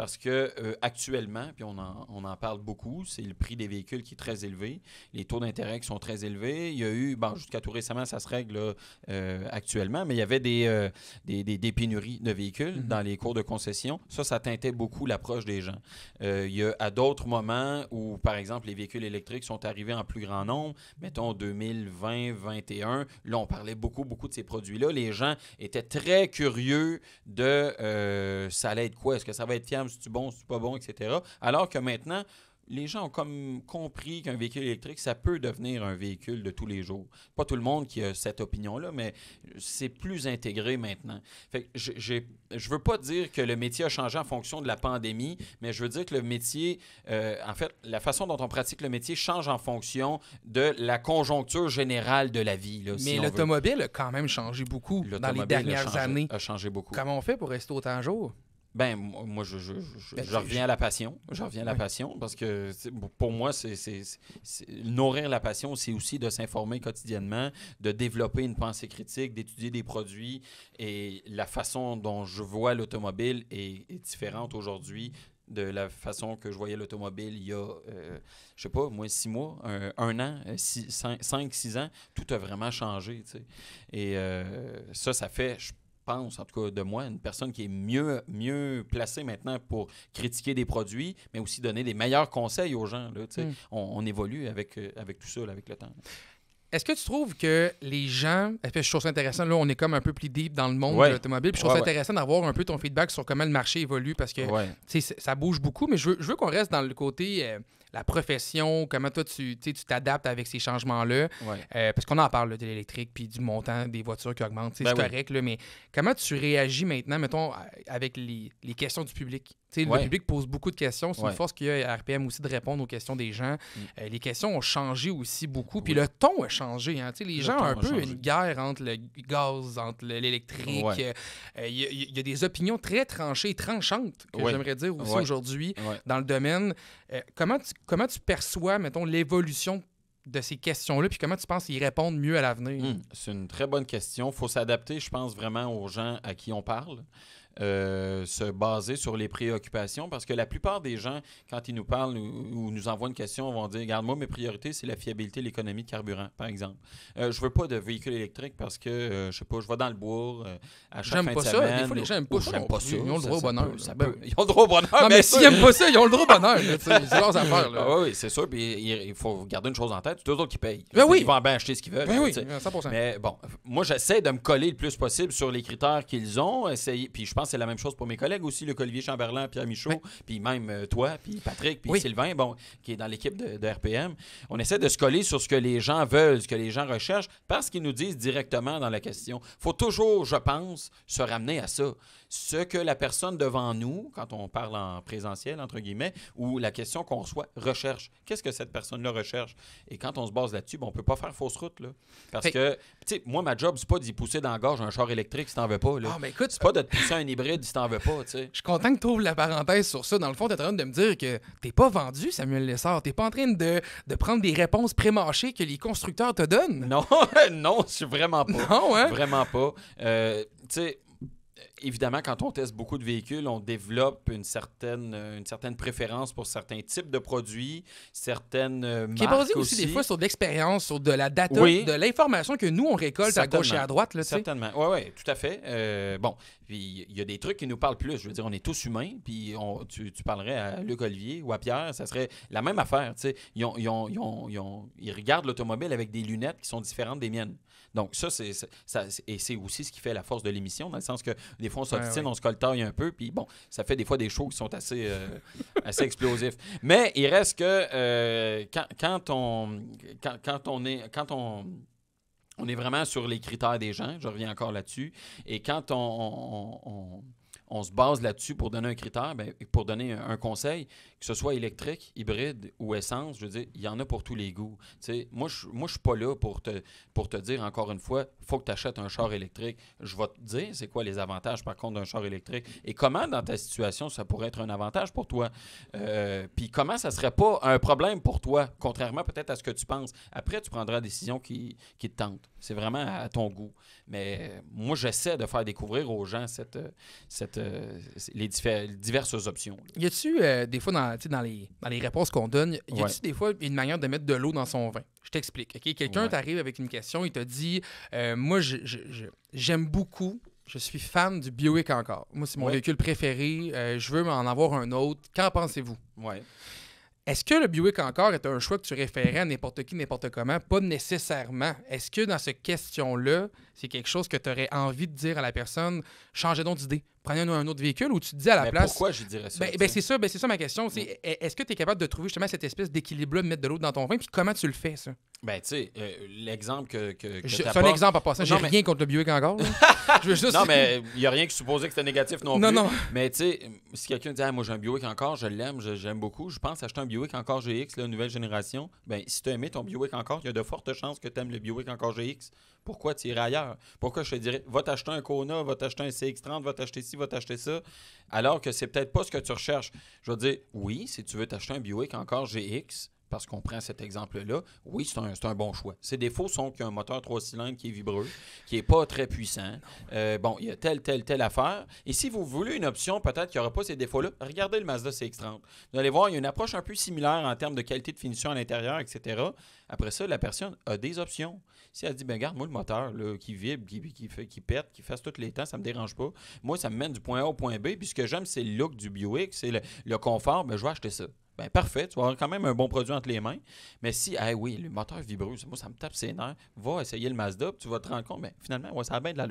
Speaker 2: Parce que euh, actuellement, puis on en, parle beaucoup, c'est le prix des véhicules qui est très élevé, les taux d'intérêt qui sont très élevés. Il y a eu, bon, jusqu'à tout récemment, ça se règle euh, actuellement, mais il y avait des, euh, des, des, pénuries de véhicules mhm. dans les cours de concession. Ça, ça teintait beaucoup l'approche des gens. il y a à d'autres moments où, par exemple, les véhicules électriques sont arrivés en plus grand nombre, mettons 2020, 2021, là, on parlait beaucoup, beaucoup de ces produits-là. Les gens étaient très curieux de ça allait être quoi? Est-ce que ça va être fiable? c'est-tu bon, c'est-tu pas bon, etc. Alors que maintenant, les gens ont comme compris qu'un véhicule électrique, ça peut devenir un véhicule de tous les jours. Pas tout le monde qui a cette opinion-là, mais c'est plus intégré maintenant. je veux pas dire que le métier a changé en fonction de la pandémie, mais je veux dire que le métier, euh, en fait, la façon dont on pratique le métier change en fonction de la conjoncture générale de la vie. mais l'automobile
Speaker 1: a quand même changé beaucoup dans les dernières années.
Speaker 2: A changé beaucoup.
Speaker 1: Comment on fait pour rester
Speaker 2: autant jour? Ben, moi, je, je, je, ben, reviens à la passion. Je reviens à la passion parce que pour moi, c'est nourrir la passion, c'est aussi de s'informer quotidiennement, de développer une pensée critique, d'étudier des produits. Et la façon dont je vois l'automobile est, différente aujourd'hui de la façon que je voyais l'automobile il y a, je euh, je sais pas, moins six mois, un, an, euh, six, cinq, six ans, tout a vraiment changé. sais. Et euh, ça, ça fait, en tout cas de moi, une personne qui est mieux, mieux placée maintenant pour critiquer des produits, mais aussi donner des meilleurs conseils aux gens. Hmm. on, évolue avec, euh, avec tout ça, avec le temps.
Speaker 1: Est-ce que tu trouves que les gens. Je trouve ça intéressant, là, on est comme un peu plus deep dans le monde de l'automobile. je trouve ça intéressant d'avoir un peu ton feedback sur comment le marché évolue parce que ça bouge beaucoup, mais je veux, qu'on reste dans le côté euh, la profession, comment toi tu tu t'adaptes avec ces changements-là. Euh, parce qu'on en parle de l'électrique puis du montant des voitures qui augmentent, ben c'est correct, mais comment tu réagis maintenant, mettons, avec les, les questions du public? Le public pose beaucoup de questions. C'est une force qu'il y a à RPM aussi de répondre aux questions des gens. Mm. Euh, les questions ont changé aussi beaucoup. Puis le ton a changé. Hein. Les gens ont un peu une guerre entre le gaz, entre l'électrique. Euh, il y, y, a des opinions très tranchées, tranchantes, que j'aimerais dire aussi aujourd'hui dans le domaine. comment tu comment tu perçois, mettons, l'évolution de ces questions-là, puis comment tu penses y répondre mieux à l'avenir?
Speaker 2: Hmm, c'est une très bonne question. Il faut s'adapter, je pense, vraiment aux gens à qui on parle. Euh, se baser sur les préoccupations parce que la plupart des gens, quand ils nous parlent ou, nous envoient une question, vont dire Regarde, moi, mes priorités, c'est la fiabilité, l'économie de carburant, par exemple. Je euh, je veux pas de véhicule électrique parce que, je euh, je sais pas, je vais dans le bois à chaque fin pas de ça. Semaine, des fois, les gens n'aiment pas, ça, pas Ils ont le droit au bonheur. Ils ont le droit au bonheur. Non, mais s'ils n'aiment pas ça, ils ont le droit au bonheur. C'est leurs affaires. Ah oui, c'est sûr. Puis il faut garder une chose en tête c'est eux autres qui payent. Ben ils vont bien acheter ce qu'ils veulent. Ben oui, 100%. Mais bon, moi, j'essaie de me coller le plus possible sur les critères qu'ils ont. Essayer, puis je c'est la même chose pour mes collègues aussi, le Olivier Chamberlain, Pierre Michaud, puis même euh, toi, puis Patrick, puis Sylvain, bon, qui est dans l'équipe de, RPM. On essaie de se coller sur ce que les gens veulent, ce que les gens recherchent, parce qu'ils nous disent directement dans la question. Il faut toujours, je pense, se ramener à ça ce que la personne devant nous, quand on parle en présentiel, entre guillemets, ou la question qu'on reçoit, recherche. Qu'est-ce que cette personne-là recherche? Et quand on se base là-dessus, on ne peut pas faire fausse route. parce que, tu sais, moi, ma job, c'est pas d'y pousser dans la gorge un char électrique si t'en veux pas. Là. Ah, pas de te pousser un hybride si
Speaker 1: t'en veux pas. Je suis content que tu ouvres la parenthèse sur ça. Dans le fond, tu es en train de me dire que t'es pas vendu, Samuel Lessard. n'es pas en train de, prendre des réponses pré pré-marchées que les constructeurs te donnent. Non, non, je suis vraiment pas. Hein? Vraiment pas. Euh, tu sais, évidemment, quand on teste
Speaker 2: beaucoup de véhicules, on développe une certaine, euh, une certaine préférence pour certains types de produits, certaines marques euh, Qui est basée aussi, des fois
Speaker 1: sur de l'expérience, sur de la data, de
Speaker 2: l'information
Speaker 1: que nous, on récolte à gauche et à droite. Là, Certainement.
Speaker 2: Oui, oui, tout à fait. Euh, bon, puis il y a des trucs qui nous parlent plus. Je veux dire, on est tous humains, puis on, tu, tu, parlerais à Luc Olivier ou à Pierre, ça serait la même affaire. Ils, ont, ils, ont, ils, ont, ils regardent l'automobile avec des lunettes qui sont différentes des miennes. Donc ça, c'est et c'est aussi ce qui fait la force de l'émission, dans le sens que des fois, on s'obstine, on se coltaille un peu. Puis bon, ça fait des fois des shows qui sont assez, euh, assez explosifs. Mais il reste que euh, quand, on, quand, on est. Quand on, on est vraiment sur les critères des gens, je reviens encore là-dessus. Et quand on on se base là-dessus pour donner un critère, ben pour donner un, conseil, que ce soit électrique, hybride ou essence, je veux dire, il y en a pour tous les goûts. moi, je ne suis pas là pour te, pour te dire, encore une fois, il faut que tu achètes un char électrique. Je vais te dire c'est quoi les avantages, par contre, d'un char électrique et comment, dans ta situation, ça pourrait être un avantage pour toi. Euh, puis comment ça ne serait pas un problème pour toi, contrairement peut-être à ce que tu penses. Après, tu prendras la décision qui, qui te tente. C'est vraiment à ton goût. Mais euh, moi, j'essaie de faire découvrir aux gens cette, euh, cette euh, les diverses options.
Speaker 1: Y a-tu euh, des fois dans, les, réponses qu'on donne, y a-tu des fois une manière de mettre de l'eau dans son vin? Je t'explique. Quelqu'un t'arrive avec une question, il te dit euh, Moi, j'aime beaucoup je suis fan du Buick encore. Moi, c'est mon véhicule préféré. je veux en avoir un autre. Qu'en pensez-vous? Ouais. Est-ce que le Buick encore est un choix que tu référais à n'importe qui, n'importe comment? Pas nécessairement. Est-ce que dans cette question-là, c'est quelque chose que tu aurais envie de dire à la personne, changez donc d'idée, prenez un autre véhicule ou tu te dis à la place. Pourquoi je dirais ça? Ben, ben, c'est ça, ben, c'est ma question. C'est, mm. Est-ce que tu es capable de trouver justement cette espèce d'équilibre-là, de mettre de l'eau dans ton vin? Puis comment tu le fais, ça?
Speaker 2: Ben, tu sais, euh, l'exemple que. que, c'est un exemple à passer. J'ai mais... rien
Speaker 1: contre le Buick encore. je veux juste... Non, mais
Speaker 2: il n'y a rien qui supposait que c'était négatif non, plus. Non, non. Mais tu sais, si quelqu'un dit ah, Moi, j'ai un Buick encore, je l'aime, j'aime beaucoup, je pense acheter un Buick encore GX, la nouvelle génération. Ben, si tu aimé ton Buick encore, il y a de fortes chances que tu aimes le Buick encore GX. Pourquoi tu irais ailleurs Pourquoi je te dirais Va t'acheter un Kona, va t'acheter un CX30, va t'acheter ci, va t'acheter ça Alors que c'est peut-être pas ce que tu recherches. Je vais te dire Oui, si tu veux t'acheter un Buick encore GX, parce qu'on prend cet exemple-là, oui, c'est un, un, bon choix. Ses défauts sont qu'il y a un moteur trois cylindres qui est vibreux, qui n'est pas très puissant. Euh, bon, il y a telle, telle, telle affaire. Et si vous voulez une option, peut-être qu'il n'y aura pas ces défauts-là, regardez le Mazda CX-30. Vous allez voir, il y a une approche un peu similaire en termes de qualité de finition à l'intérieur, etc. Après ça, la personne a des options. Si elle dit, ben garde, moi le moteur qui vibre, qui, qui, fait, qui pète, qui fasse tout les temps, ça me dérange pas. Moi, ça me mène du point A au point B. Puis ce que j'aime, c'est le look du Buick, c'est le, confort, mais ben, je vais acheter ça. Ben, parfait, tu vas avoir quand même un bon produit entre les mains. Mais si, ah oui, le moteur vibreux, moi, ça me tape ses nerfs, va essayer le Mazda, puis tu vas te rendre compte, ben, finalement, ça a bien de la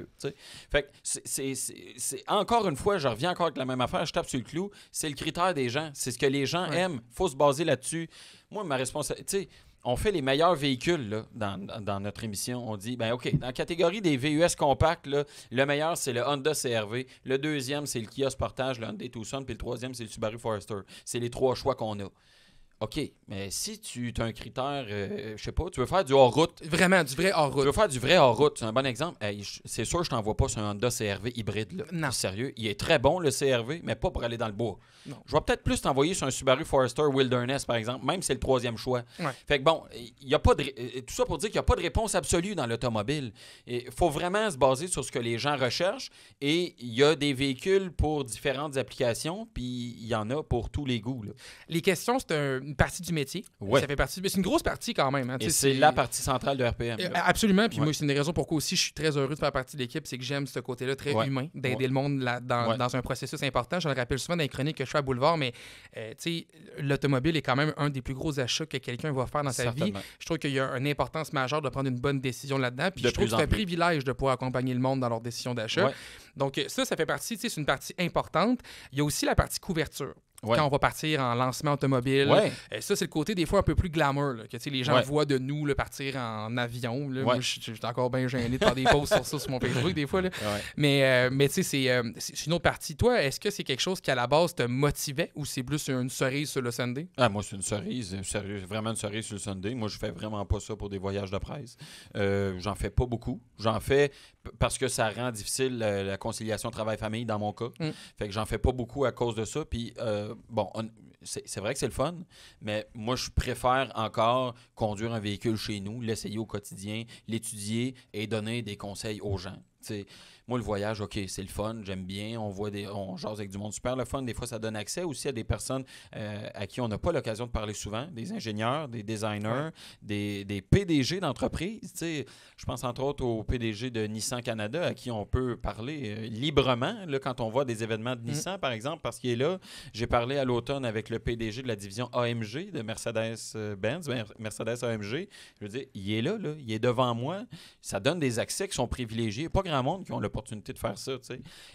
Speaker 2: Fait que c'est, encore une fois, je reviens encore avec la même affaire, je tape sur le clou, c'est le critère des gens, c'est ce que les gens aiment. aiment, faut se baser là-dessus. Moi, ma responsabilité, tu on fait les meilleurs véhicules dans, notre émission. On dit, ben OK, dans la catégorie des VUS compacts, le meilleur, c'est le Honda CRV. Le deuxième, c'est le Kia Sportage, le Hyundai Tucson. Puis le troisième, c'est le Subaru Forester. C'est les trois choix qu'on a. OK, mais si tu as un critère, euh, je sais pas, tu veux faire du hors-route. Vraiment, du vrai hors-route. Tu veux faire du vrai hors-route. C'est un bon exemple. c'est sûr, je t'envoie pas sur un Honda CRV hybride. Là. Non. Sérieux, il est très bon, le CRV, mais pas pour aller dans le bois. Je vais peut-être plus t'envoyer sur un Subaru Forester Wilderness, par exemple, même si c'est le troisième choix. Fait que bon, il y a pas de, euh, euh, tout ça pour dire qu'il n'y a pas de réponse absolue dans l'automobile. Il faut vraiment se baser sur ce que les gens recherchent et il y a des véhicules pour différentes applications, puis il y en a pour tous les goûts. Les questions, c'est un une partie du
Speaker 1: métier. Ça fait partie, mais c'est une grosse partie quand même. Hein, et c'est la partie centrale de RPM. Euh, absolument. Puis moi, c'est une des raisons pourquoi aussi je suis très heureux de faire partie de l'équipe, c'est que j'aime ce côté-là très humain, d'aider le monde dans, un processus important. Je le rappelle souvent dans les chroniques que je fais à Boulevard, mais euh, sais l'automobile est quand même un des plus gros achats que quelqu'un va faire dans sa vie. Je trouve qu'il y a une importance majeure de prendre une bonne décision là-dedans. Puis je trouve que c'est un privilège de pouvoir accompagner le monde dans leur décision d'achat. Donc ça, ça fait partie, c'est une partie importante. Il y a aussi la partie couverture. Quand on va partir en lancement automobile. Euh, ça, c'est le côté des fois un peu plus glamour. que les gens voient de nous le partir en avion. Là. je suis encore bien gêné de faire des pauses sur ça sur mon Facebook des fois. Mais, euh, mais tu sais, euh, c'est une autre partie. Toi, est-ce que c'est quelque chose qui à la base te motivait ou c'est plus une cerise sur le Sunday?
Speaker 2: Ah, moi, c'est une cerise. C'est vraiment une cerise sur le Sunday. Moi, je fais vraiment pas ça pour des voyages de presse. J'en fais pas beaucoup. J'en fais parce que ça rend difficile euh, la, conciliation travail-famille dans mon cas. Mm. Fait que j'en fais pas beaucoup à cause de ça. Puis, euh, bon, c'est vrai que c'est le fun, mais moi, je préfère encore conduire un véhicule chez nous, l'essayer au quotidien, l'étudier et donner des conseils aux gens moi, le voyage, OK, c'est le fun, j'aime bien, on voit des, on jase avec du monde super le fun. Des fois, ça donne accès aussi à des personnes euh, à qui on n'a pas l'occasion de parler souvent, des ingénieurs, des designers, des, PDG d'entreprises. Je pense entre autres au PDG de Nissan Canada à qui on peut parler euh, librement là, quand on voit des événements de mm. Nissan, par exemple, parce qu'il est là. J'ai parlé à l'automne avec le PDG de la division AMG de Mercedes-Benz, ben, Mercedes AMG. Je veux dire, il est là, là, il est devant moi. Ça donne des accès qui sont privilégiés. Pas un monde qui ont l'opportunité de faire ça.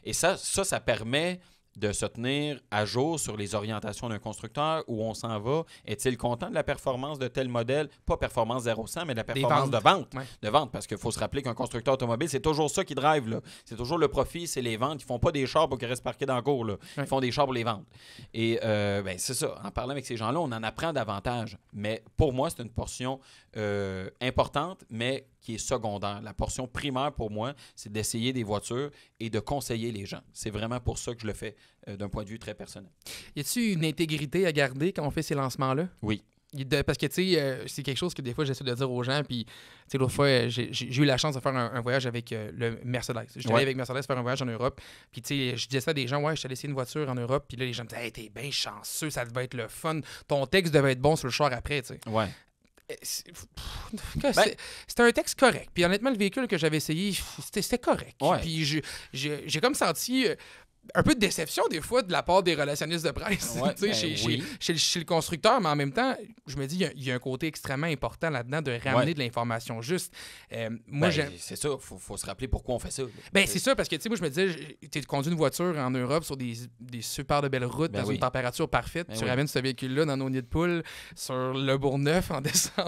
Speaker 2: Et ça, ça, ça permet de se tenir à jour sur les orientations d'un constructeur, où on s'en va. Est-il content de la performance de tel modèle? Pas performance 0-100, mais de la performance de vente. De vente, parce qu'il faut se rappeler qu'un constructeur automobile, c'est toujours ça qui drive. Là. C'est toujours le profit, c'est les ventes. Ils font pas des chars pour qu'ils restent parqués dans le cours. Ils font des chars pour les ventes. Et euh, ben, c'est ça. En parlant avec ces gens-là, on en apprend davantage. Mais pour moi, c'est une portion euh, importante, mais qui est secondaire. La portion primaire pour moi, c'est d'essayer des voitures et de conseiller les gens. C'est vraiment pour ça que je le fais
Speaker 1: euh, d'un point de vue très personnel. Y a t une intégrité à garder quand on fait ces lancements-là? Oui. parce que, tu sais, euh, c'est quelque chose que des fois j'essaie de dire aux gens. Puis, tu sais, l'autre fois, euh, j'ai eu la chance de faire un, voyage avec le Mercedes. Je suis allé avec Mercedes faire un voyage en Europe. Puis, tu sais, je disais ça à des gens, ouais, je t'ai laissé une voiture en Europe. Puis là, les gens me disaient, hey, t'es bien chanceux, ça devait être le fun. Ton texte devait être bon sur le char après, tu sais. Ouais. C'était ben un texte correct. Puis honnêtement, le véhicule que j'avais essayé, c'était correct. Puis j'ai comme senti euh, un peu de déception des fois de la part des relationnistes de presse ben chez, chez, le constructeur, mais en même temps, je me dis, il y, a un côté extrêmement important là-dedans de ramener de l'information juste. Euh, moi, ben,
Speaker 2: C'est ça, il faut, se rappeler pourquoi on fait ça. Ben, c'est
Speaker 1: ça, parce que moi, je me disais, tu conduis une voiture en Europe sur des, des super belles routes, ben dans une température parfaite, tu ramènes ce véhicule-là dans nos nids de poule sur le Bourgneuf en descendant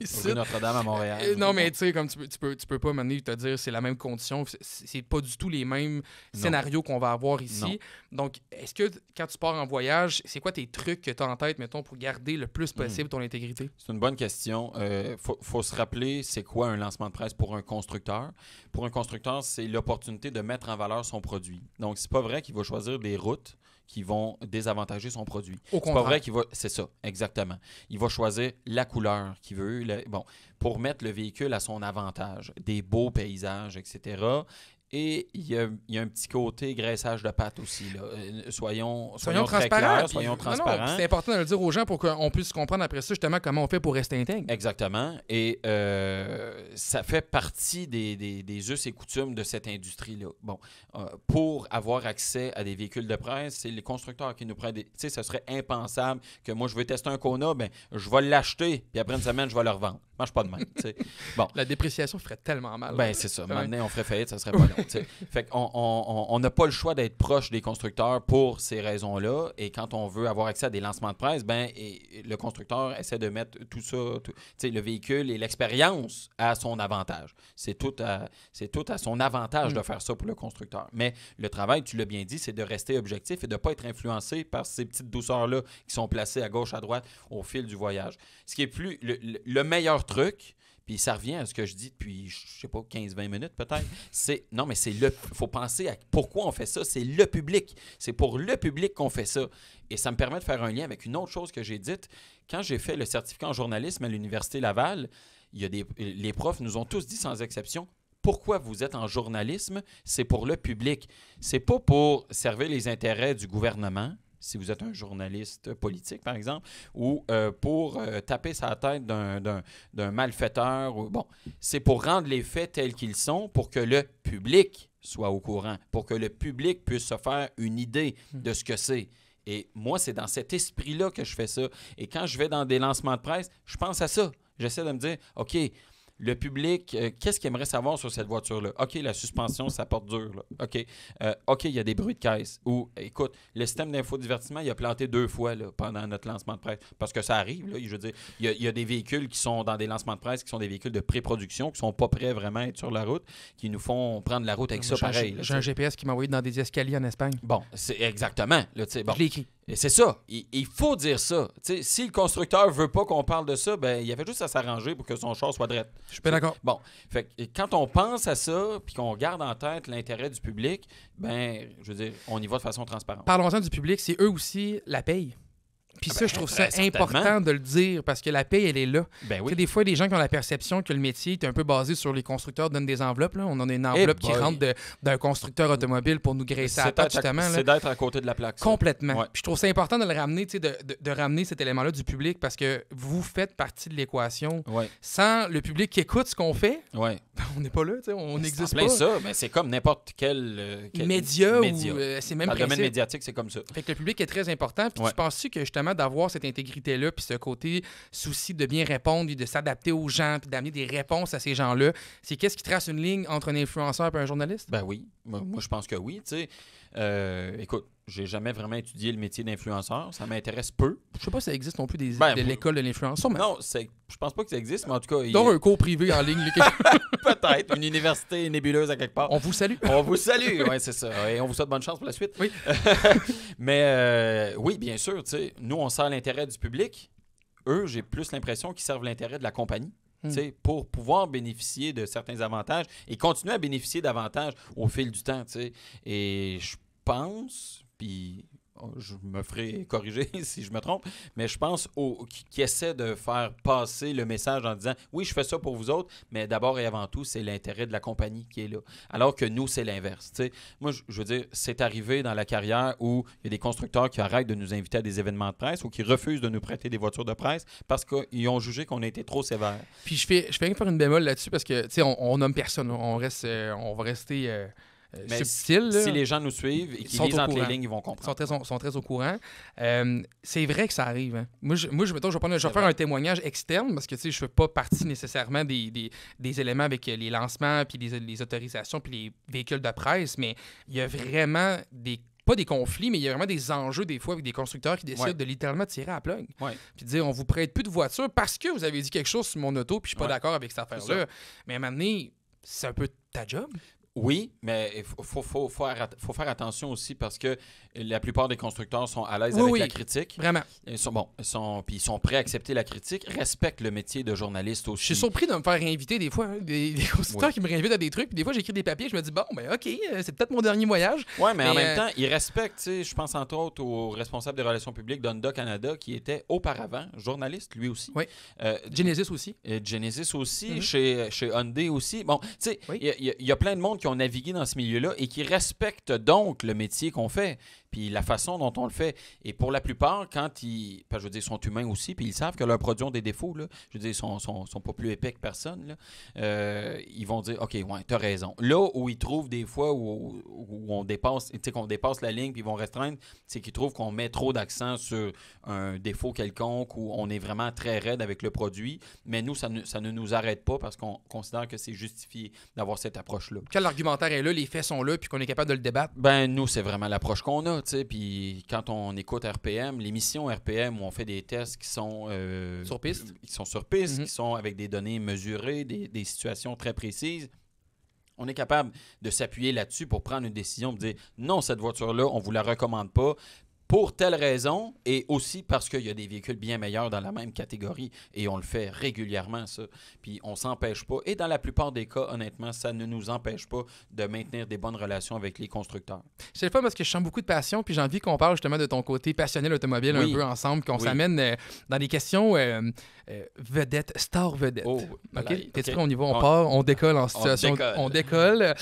Speaker 1: ici. Notre-Dame à Montréal. Euh, non, mais tu sais, tu peux, tu peux, pas m'amener te dire c'est la même condition, c'est pas du tout les mêmes scénarios qu'on va avoir ici. Donc, est-ce que quand tu pars en voyage, c'est quoi tes trucs que tu as en tête, mettons, pour garder le plus hmm. possible ton intégrité?
Speaker 2: C'est une bonne question. Il euh, faut, se rappeler, c'est quoi un lancement de presse pour un constructeur? Pour un constructeur, c'est l'opportunité de mettre en valeur son produit. Donc, c'est pas vrai qu'il va choisir des routes qui vont désavantager son produit. Au contraire. C'est pas vrai qu'il va. C'est ça, exactement. Il va choisir la couleur qu'il veut, bon, pour mettre le véhicule à son avantage, des beaux paysages, etc. Et il y, a, un petit côté graissage de pâte aussi. Euh, soyons, soyons, transparents. c'est important
Speaker 1: de le dire aux gens pour qu'on puisse comprendre après ça justement comment on fait pour rester intègre. Exactement. Et euh, ça fait partie
Speaker 2: des, us et coutumes de cette industrie-là. Bon, euh, pour avoir accès à des véhicules de presse, c'est les constructeurs qui nous prennent des. Tu sais, ce serait impensable que moi, je veux tester un Kona, ben, je vais l'acheter, puis après une semaine, je vais le revendre marche pas de même. Bon. La dépréciation ferait tellement mal. Ben, c'est ça. Maintenant, on ferait faillite, ça serait pas long. Fait qu'on n'a pas le choix d'être proche des constructeurs pour ces raisons-là. Et quand on veut avoir accès à des lancements de presse, ben, le constructeur essaie de mettre tout ça, le véhicule et l'expérience à son avantage. C'est tout, à, tout à son avantage de mm. faire ça pour le constructeur. Mais le travail, tu l'as bien dit, c'est de rester objectif et de ne pas être influencé par ces petites douceurs-là qui sont placées à gauche, à droite au fil du voyage. Ce qui est plus le, le meilleur truc, puis ça revient à ce que je dis depuis, je sais pas, 15-20 minutes peut-être. C'est non, mais c'est le. faut penser à pourquoi on fait ça. C'est le public. C'est pour le public qu'on fait ça. Et ça me permet de faire un lien avec une autre chose que j'ai dite. Quand j'ai fait le certificat en journalisme à l'Université Laval, il y a des, les profs nous ont tous dit sans exception pourquoi vous êtes en journalisme, c'est pour le public. C'est pas pour servir les intérêts du gouvernement, si vous êtes un journaliste politique, par exemple, ou euh, pour euh, taper sa tête d'un malfaiteur. bon, c'est pour rendre les faits tels qu'ils sont, pour que le public soit au courant, pour que le public puisse se faire une idée hmm. de ce que c'est. Et moi, c'est dans cet esprit-là que je fais ça. Et quand je vais dans des lancements de presse, je pense à ça. J'essaie de me dire, OK, le public, euh, qu'est-ce qu'il aimerait savoir sur cette voiture-là? OK, la suspension, ça porte dur. OK, euh, OK, il y a des bruits de caisse. Ou, écoute, le système d'infodivertissement, il a planté deux fois là, pendant notre lancement de presse. Parce que ça arrive, là, je veux dire, il y, a, des véhicules qui sont dans des lancements de presse, qui sont des véhicules de pré-production, qui sont pas prêts vraiment à être sur la route, qui nous font prendre la route avec ça pareil. J'ai un
Speaker 1: GPS qui m'a envoyé dans des escaliers en Espagne. Bon, c'est
Speaker 2: exactement. Là, bon. Je l'ai écrit. Et c'est ça. Il, faut dire ça. si le constructeur veut pas qu'on parle de ça, ben, il avait juste à s'arranger pour que son char soit droit Je suis pas d'accord. Bon. Fait que, quand on pense à ça, puis qu'on garde en tête l'intérêt du public, ben, je veux dire, on y va de façon transparente.
Speaker 1: Parlons-en du public, c'est eux aussi la paye. Puis ah ça, ben, je trouve ben, ça important de le dire parce que la paix, elle est là. Ben oui. Des fois, des gens qui ont la perception que le métier est un peu basé sur les constructeurs donnent des enveloppes. Là. On en a une eh enveloppe qui rentre d'un constructeur automobile pour nous graisser à justement. C'est d'être à côté de la plaque. Complètement. je trouve ça important de le ramener, de, de, de, ramener cet élément-là du public parce que vous faites partie de l'équation. Sans le public qui écoute ce qu'on fait, on n'est pas là, on n'existe pas. ça,
Speaker 2: mais c'est comme n'importe quel, euh, média. ou euh, c'est même Dans le domaine médiatique,
Speaker 1: c'est comme ça. le public est très important. Puis tu penses-tu que justement, d'avoir cette intégrité-là, puis ce côté souci de bien répondre, et de s'adapter aux gens, puis d'amener des réponses à ces gens-là, c'est qu'est-ce qui trace une ligne entre un influenceur et un journaliste? Ben oui, moi, moi je pense que oui. Tu sais, euh, écoute,
Speaker 2: j'ai jamais vraiment étudié le métier d'influenceur. Ça m'intéresse peu. Je sais pas si ça existe non plus des, ben, de l'école de l'influenceur. Non, je pense pas que ça existe, mais en tout cas. Dans un
Speaker 1: cours privé en ligne.
Speaker 2: Peut-être. Une université nébuleuse à quelque part. On vous salue. on vous salue. Oui, c'est ça. Et on vous souhaite bonne chance pour la suite. Oui. mais euh, oui, bien sûr. Nous, on sert l'intérêt du public. Eux, j'ai plus l'impression qu'ils servent l'intérêt de la compagnie. Hmm. pour pouvoir bénéficier de certains avantages et continuer à bénéficier d'avantages au fil du temps. Et je pense, puis Oh, je me ferai corriger si je me trompe, mais je pense aux, qui, essaient de faire passer le message en disant oui, je fais ça pour vous autres, mais d'abord et avant tout, c'est l'intérêt de la compagnie qui est là. Alors que nous, c'est l'inverse. Moi, je, veux dire, c'est arrivé dans la carrière où il y a des constructeurs qui arrêtent de nous inviter à des événements de presse ou qui refusent de nous prêter des voitures de presse parce qu'ils ont jugé qu'on était trop sévère.
Speaker 1: Puis je fais, je fais faire une bémol là-dessus parce que, tu sais, on, nomme personne. On, reste, euh, on va rester. Euh, euh, mais Si, les gens nous suivent et qu'ils lisent entre les lignes, ils vont comprendre. Ils sont très, au courant. Euh, c'est vrai que ça arrive. Hein. Moi, je, vais, faire un témoignage externe parce que je ne fais pas partie nécessairement des, éléments avec euh, les lancements, puis les, autorisations, puis les véhicules de presse, mais il y a vraiment des pas des conflits, mais il y a vraiment des enjeux des fois avec des constructeurs qui décident de littéralement tirer à la plug. Puis dire on vous prête plus de voiture parce que vous avez dit quelque chose sur mon auto, puis je suis pas d'accord avec cette affaire-là. Mais à un moment donné, c'est un peu ta job. Oui, mais il faut, faut, faut, faire, attention aussi parce que
Speaker 2: la plupart des constructeurs sont à l'aise avec la critique. Vraiment. Ils sont, bon, ils sont, puis ils sont prêts à accepter la critique,
Speaker 1: respectent le métier de journaliste aussi. Je suis surpris de me faire inviter des fois, hein, des, constructeurs qui me réinvitent à des trucs, des fois j'écris des papiers, je me dis bon, mais ben, ok, euh, c'est peut-être mon dernier voyage. Oui, mais, en même euh, temps, ils respectent, je
Speaker 2: pense entre autres au responsable des relations publiques d'Honda Canada qui était auparavant journaliste lui aussi. Oui. Euh, Genesis aussi. Genesis aussi, mhm. chez, chez Hyundai aussi. Bon, tu sais, il y, a plein de monde qui qui dans ce milieu-là et qui respectent donc le métier qu'on fait puis la façon dont on le fait. Et pour la plupart, quand ils, je veux dire, sont humains aussi, puis ils savent que leurs produits ont des défauts, là. je veux dire, ils sont, sont, pas plus épais que personne, là. Euh, ils vont dire, OK, ouais, t'as raison. Là où ils trouvent des fois où, on dépasse, qu'on dépasse la ligne, puis ils vont restreindre, c'est qu'ils trouvent qu'on met trop d'accent sur un défaut quelconque, où on est vraiment très raide avec le produit, mais nous, ça ne, ça ne nous arrête pas parce qu'on considère que c'est justifié d'avoir cette
Speaker 1: approche-là. Quel argumentaire est là, les faits sont là, puis qu'on est capable de le débattre?
Speaker 2: Ben, nous, c'est vraiment l'approche qu'on a puis quand on écoute RPM, l'émission RPM où on fait des tests qui sont euh, sur piste, qui sont sur piste, qui mhm. sont avec des données mesurées, des, situations très précises. On est capable de s'appuyer là-dessus pour prendre une décision, De dire non, cette voiture-là, on ne vous la recommande pas pour telle raison et aussi parce qu'il y a des véhicules bien meilleurs dans la même catégorie et on le fait régulièrement, ça. Puis on s'empêche pas. Et dans la plupart des cas, honnêtement, ça ne nous empêche pas de maintenir des bonnes relations avec les constructeurs.
Speaker 1: C'est le fun parce que je sens beaucoup de passion, puis j'ai envie qu'on parle justement de ton côté passionnel automobile un peu ensemble, qu'on s'amène euh, dans des questions euh, euh, vedette star vedette. Oh, OK? T'es on y va, on, part, on décolle en situation. On décolle.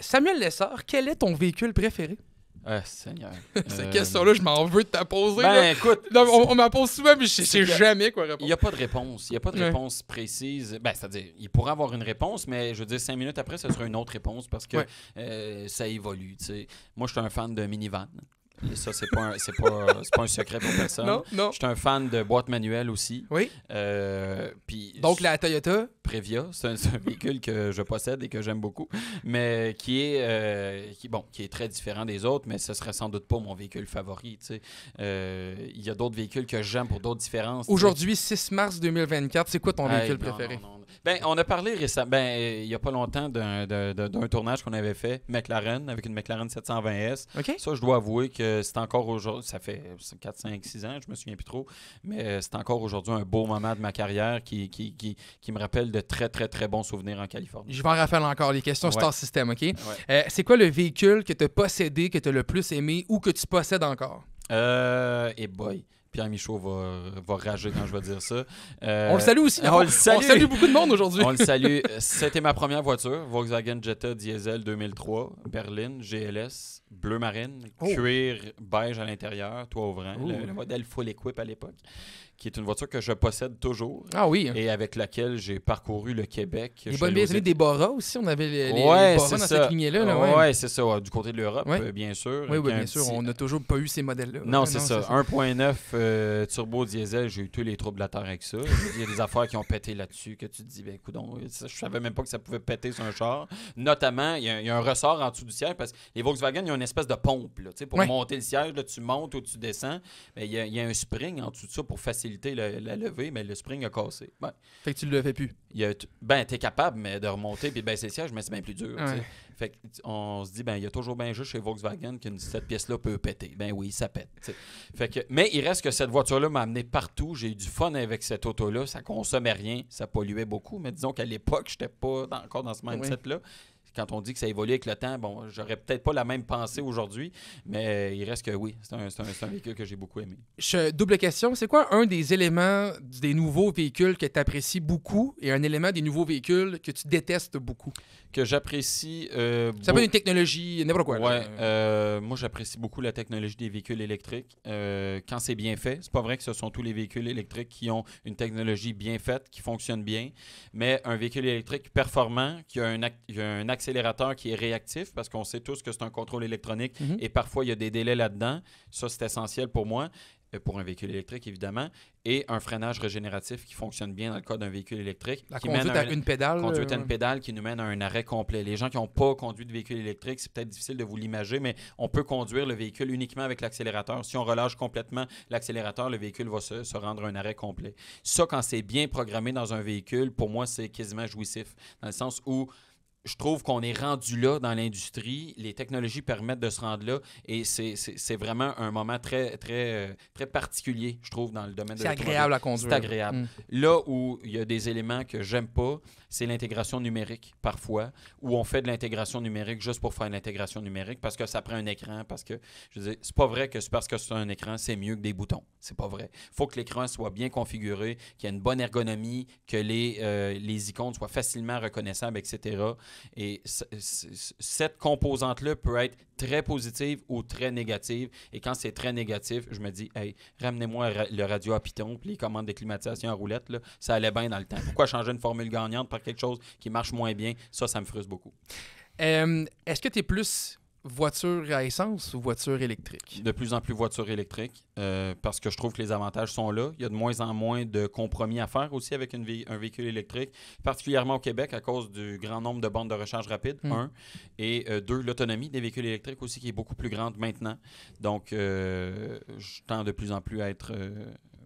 Speaker 1: Samuel Lessard, quel est ton véhicule préféré? Ah, Seigneur. Cette euh, question-là, je m'en veux de t'apposer. poser ben, on, m'en pose souvent, mais je sais jamais quoi répondre.
Speaker 2: Il n'y a pas de réponse. Il n'y a pas de réponse précise. Ben, c'est-à-dire, il pourrait avoir une réponse, mais je veux dire, cinq minutes après, ce sera une autre réponse parce que euh, ça évolue. Moi, je suis un fan de minivan ça, c'est pas, un, euh, pas, un secret pour personne. Non, non. Je suis un fan de boîte manuelle aussi. Oui. Euh, puis Donc la Toyota Previa, c'est un, véhicule que je possède et que j'aime beaucoup, mais qui est, euh, qui, bon, qui est très différent des autres, mais ce serait sans doute pas mon véhicule favori. Il y a d'autres véhicules que j'aime pour d'autres différences. Aujourd'hui,
Speaker 1: 6 mars 2024, c'est quoi ton véhicule préféré?
Speaker 2: Ben, on a parlé récemment, ben, il n'y a pas longtemps d'un tournage qu'on avait fait, McLaren, avec une McLaren 720S. Ça, je dois avouer que c'est encore aujourd'hui, ça fait 4, 5, 6 ans, je me souviens plus trop, mais c'est encore aujourd'hui un beau moment de ma carrière qui, qui, me rappelle de très, très, très bons souvenirs en Californie. Je vais en rappeler
Speaker 1: encore les questions sur Star System, OK? Euh, c'est quoi le véhicule que tu as possédé, que tu as le plus aimé ou que tu possèdes encore?
Speaker 2: Eh et boy. Pierre Michaud va, va rager quand je vais dire ça. Euh, on le salue aussi. On, le salue. beaucoup de monde aujourd'hui. on le salue. C'était ma première voiture, Volkswagen Jetta Diesel 2003, Berlin, GLS, bleu marine, oh. cuir beige à l'intérieur, toit ouvrant, le, le, modèle full equip à l'époque qui est une voiture que je possède toujours. Ah oui. Et avec laquelle j'ai parcouru le Québec. Les bonnes des
Speaker 1: Boras aussi. On avait les, dans cette lignée-là. ouais, c'est ça. du côté de
Speaker 2: l'Europe, euh, bien sûr. Oui, oui bien sûr. On n'a toujours pas eu
Speaker 1: ces modèles-là. Non, c'est ça.
Speaker 2: 1.9 euh, turbo diesel, j'ai eu tous les troubles de la terre avec ça. Il y a des affaires qui ont pété là-dessus que tu te dis, ben écoute, euh, je savais même pas que ça pouvait péter sur un char. Notamment, il y, a un ressort en dessous du siège parce que les Volkswagen, y a une espèce de pompe. Là, pour monter le siège, là, tu montes ou tu descends. Il y, y, a un spring en dessous de ça pour faciliter la levée, mais le spring a cassé. fait que tu le fais plus. Il a ben, capable mais de remonter puis de baisser le siège, mais c'est bien plus dur. Fait on se dit, ben, il y a toujours bien juste chez Volkswagen que cette pièce-là peut péter. Ben oui, ça pète. Fait que, mais il reste que cette voiture-là m'a amené partout. J'ai eu du fun avec cette auto-là. Ça consommait rien, ça polluait beaucoup, mais disons qu'à l'époque, j'étais pas encore dans ce ben mindset-là quand on dit que ça évolue avec le temps, bon, j'aurais peut-être pas la même pensée aujourd'hui, mais il reste que oui, c'est un, véhicule que j'ai beaucoup aimé.
Speaker 1: double question, c'est quoi un des éléments des nouveaux véhicules que tu apprécies beaucoup et un élément des nouveaux véhicules que tu détestes beaucoup? que j'apprécie. Euh, ça peut être une technologie, n'importe quoi. Ouais, euh, moi, j'apprécie beaucoup la technologie
Speaker 2: des véhicules électriques euh, quand c'est bien fait. C'est pas vrai que ce sont tous les véhicules électriques qui ont une technologie bien faite, qui fonctionne bien, mais un véhicule électrique performant, qui a un, accélérateur qui est réactif, parce qu'on sait tous que c'est un contrôle électronique mhm. et parfois il y a des délais là-dedans. Ça, c'est essentiel pour moi. Euh, pour un véhicule électrique, évidemment, et un freinage régénératif qui fonctionne bien dans le cas d'un véhicule électrique. qui mène à, une pédale. Conduite à euh, une pédale qui nous mène à un arrêt complet. Les gens qui n'ont pas conduit de véhicule électrique, c'est peut-être difficile de vous l'imager, mais on peut conduire le véhicule uniquement avec l'accélérateur. Si on relâche complètement l'accélérateur, le véhicule va se, se, rendre à un arrêt complet. Ça, quand c'est bien programmé dans un véhicule, pour moi, c'est quasiment jouissif, dans le sens où je trouve qu'on est rendu là dans l'industrie. Les technologies permettent de se rendre là et c'est vraiment un moment très, très, euh, très particulier, je trouve, dans le domaine de C'est agréable à conduire. C'est agréable. Mm. Là où il y a des éléments que j'aime pas, c'est l'intégration numérique parfois, où on fait de l'intégration numérique juste pour faire de l'intégration numérique parce que ça prend un écran, parce que, je veux c'est pas vrai que c'est parce que c'est un écran, c'est mieux que des boutons. C'est pas vrai. Il faut que l'écran soit bien configuré, qu'il y ait une bonne ergonomie, que les, euh, les icônes soient facilement reconnaissables, etc. Et cette composante-là peut être très positive ou très négative. Et quand c'est très négatif, je me dis, hey, ramenez-moi le radio à Python puis les commandes de climatisation à roulette, ça allait bien dans le temps. Pourquoi changer une formule gagnante par quelque chose qui marche moins bien? Ça, ça me frustre beaucoup. Euh, est-ce que tu es plus voiture à essence ou voiture électrique? De plus en plus voiture électrique, euh, parce que je trouve que les avantages sont là. Il y a de moins en moins de compromis à faire aussi avec une un véhicule électrique, particulièrement au Québec à cause du grand nombre de bandes de recharge rapide, hmm. un, et euh, deux, l'autonomie des véhicules électriques aussi qui est beaucoup plus grande maintenant. Donc, euh, je tends de plus en plus à être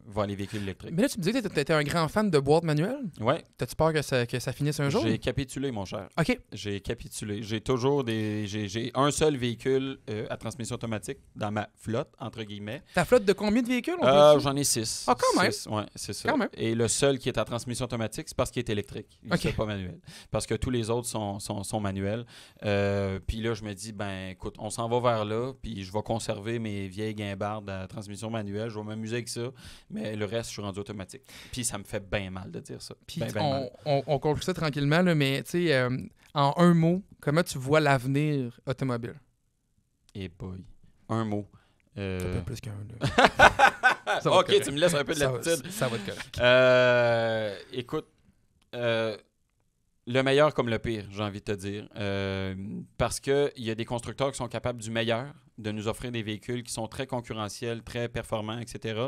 Speaker 2: vers les véhicules électriques. Mais
Speaker 1: là, tu me disais que tu étais un grand fan de boîtes manuelles. Oui. T'as-tu peur que ça, que ça finisse un jour? J'ai
Speaker 2: capitulé, mon cher. OK. J'ai capitulé. J'ai toujours des. J'ai un seul véhicule euh, à transmission automatique dans ma flotte, entre guillemets.
Speaker 1: Ta flotte de combien de véhicules? Euh, J'en ai six. Ah, quand même. Oui, c'est ça. Quand même.
Speaker 2: Et le seul qui est à transmission automatique, c'est parce qu'il est électrique. Il pas manuel. Parce que tous les autres sont, sont, sont manuels. Euh, puis là, je me dis, ben écoute, on s'en va vers là, puis je vais conserver mes vieilles guimbardes à transmission manuelle. Je vais m'amuser avec ça. Mais le reste, je suis rendu automatique. Puis ça me fait bien mal de dire ça. Puis ben, ben,
Speaker 1: on, conclut ça tranquillement, mais tu sais, euh, en un mot, comment tu vois l'avenir automobile?
Speaker 2: Eh boy, un mot. Euh... plus qu'un.
Speaker 1: ok, tu me laisses un peu de l'habitude. Ça, va être correct.
Speaker 2: Euh, écoute, euh, le meilleur comme le pire, j'ai envie de te dire. parce qu'il y a des constructeurs qui sont capables du meilleur, de nous offrir des véhicules qui sont très concurrentiels, très performants, etc.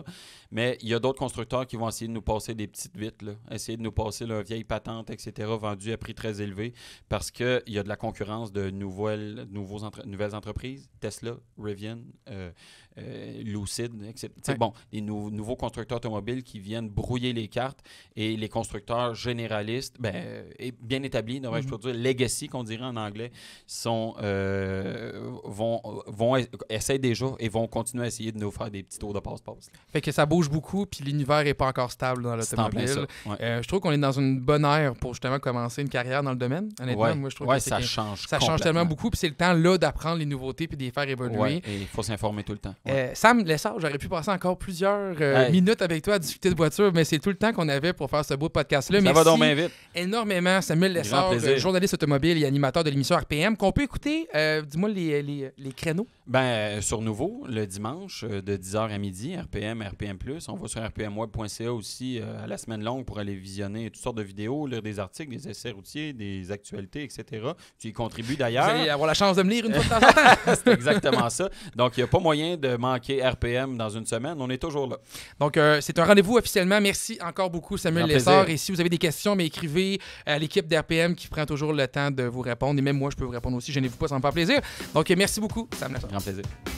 Speaker 2: Mais il y a d'autres constructeurs qui vont essayer de nous passer des petites vites, là, essayer de nous passer leur vieille patente, etc., vendue à prix très élevé, parce qu'il y a de la concurrence de nouvelles, nouveaux nouvelles entreprises, Tesla, Rivian, euh, euh, Lucid, etc. Bon, les nouveaux constructeurs automobiles qui viennent brouiller les cartes et les constructeurs généralistes, ben, bien établis, mm je peux dire legacy qu'on dirait en anglais, sont, euh, vont, vont essayent déjà et vont continuer à essayer de nous faire des petits tours de passe-passe.
Speaker 1: Fait que ça bouge beaucoup, puis l'univers n'est pas encore stable dans l'automobile. Euh, je trouve qu'on est dans une bonne ère pour justement commencer une carrière dans le domaine. Honnêtement, moi, je ça change. tellement beaucoup, puis c'est le temps là d'apprendre les nouveautés puis de les faire évoluer. et
Speaker 2: il faut s'informer tout le temps.
Speaker 1: Euh, Sam Lessard, j'aurais pu passer encore plusieurs euh, minutes avec toi à discuter de voiture, mais c'est tout le temps qu'on avait pour faire ce beau podcast-là. Ça va donc bien vite. Énormément, Samuel Lessard, journaliste automobile et animateur de l'émission RPM, qu'on peut écouter. Dis-moi les, les, les créneaux.
Speaker 2: Ben, euh, sur Nouveau, le dimanche, euh, de 10h à midi, RPM, RPM. On va sur rpmweb.ca aussi euh, à la semaine longue pour aller visionner toutes sortes de vidéos, lire des articles, des essais routiers, des actualités, etc. Tu y contribues d'ailleurs. Vous avoir la chance de me lire une fois de
Speaker 1: C'est exactement ça.
Speaker 2: Donc, il n'y a pas moyen de
Speaker 1: manquer RPM dans une semaine. On est toujours là. Donc, c'est un rendez-vous officiellement. Merci encore beaucoup, Samuel Lessard. Et si vous avez des questions, mais écrivez à l'équipe d'RPM qui prend toujours le temps de vous répondre. Et même moi, je peux vous répondre aussi. Je n'ai vous pas, ça me fait plaisir. Donc, merci beaucoup, Samuel Lessard grand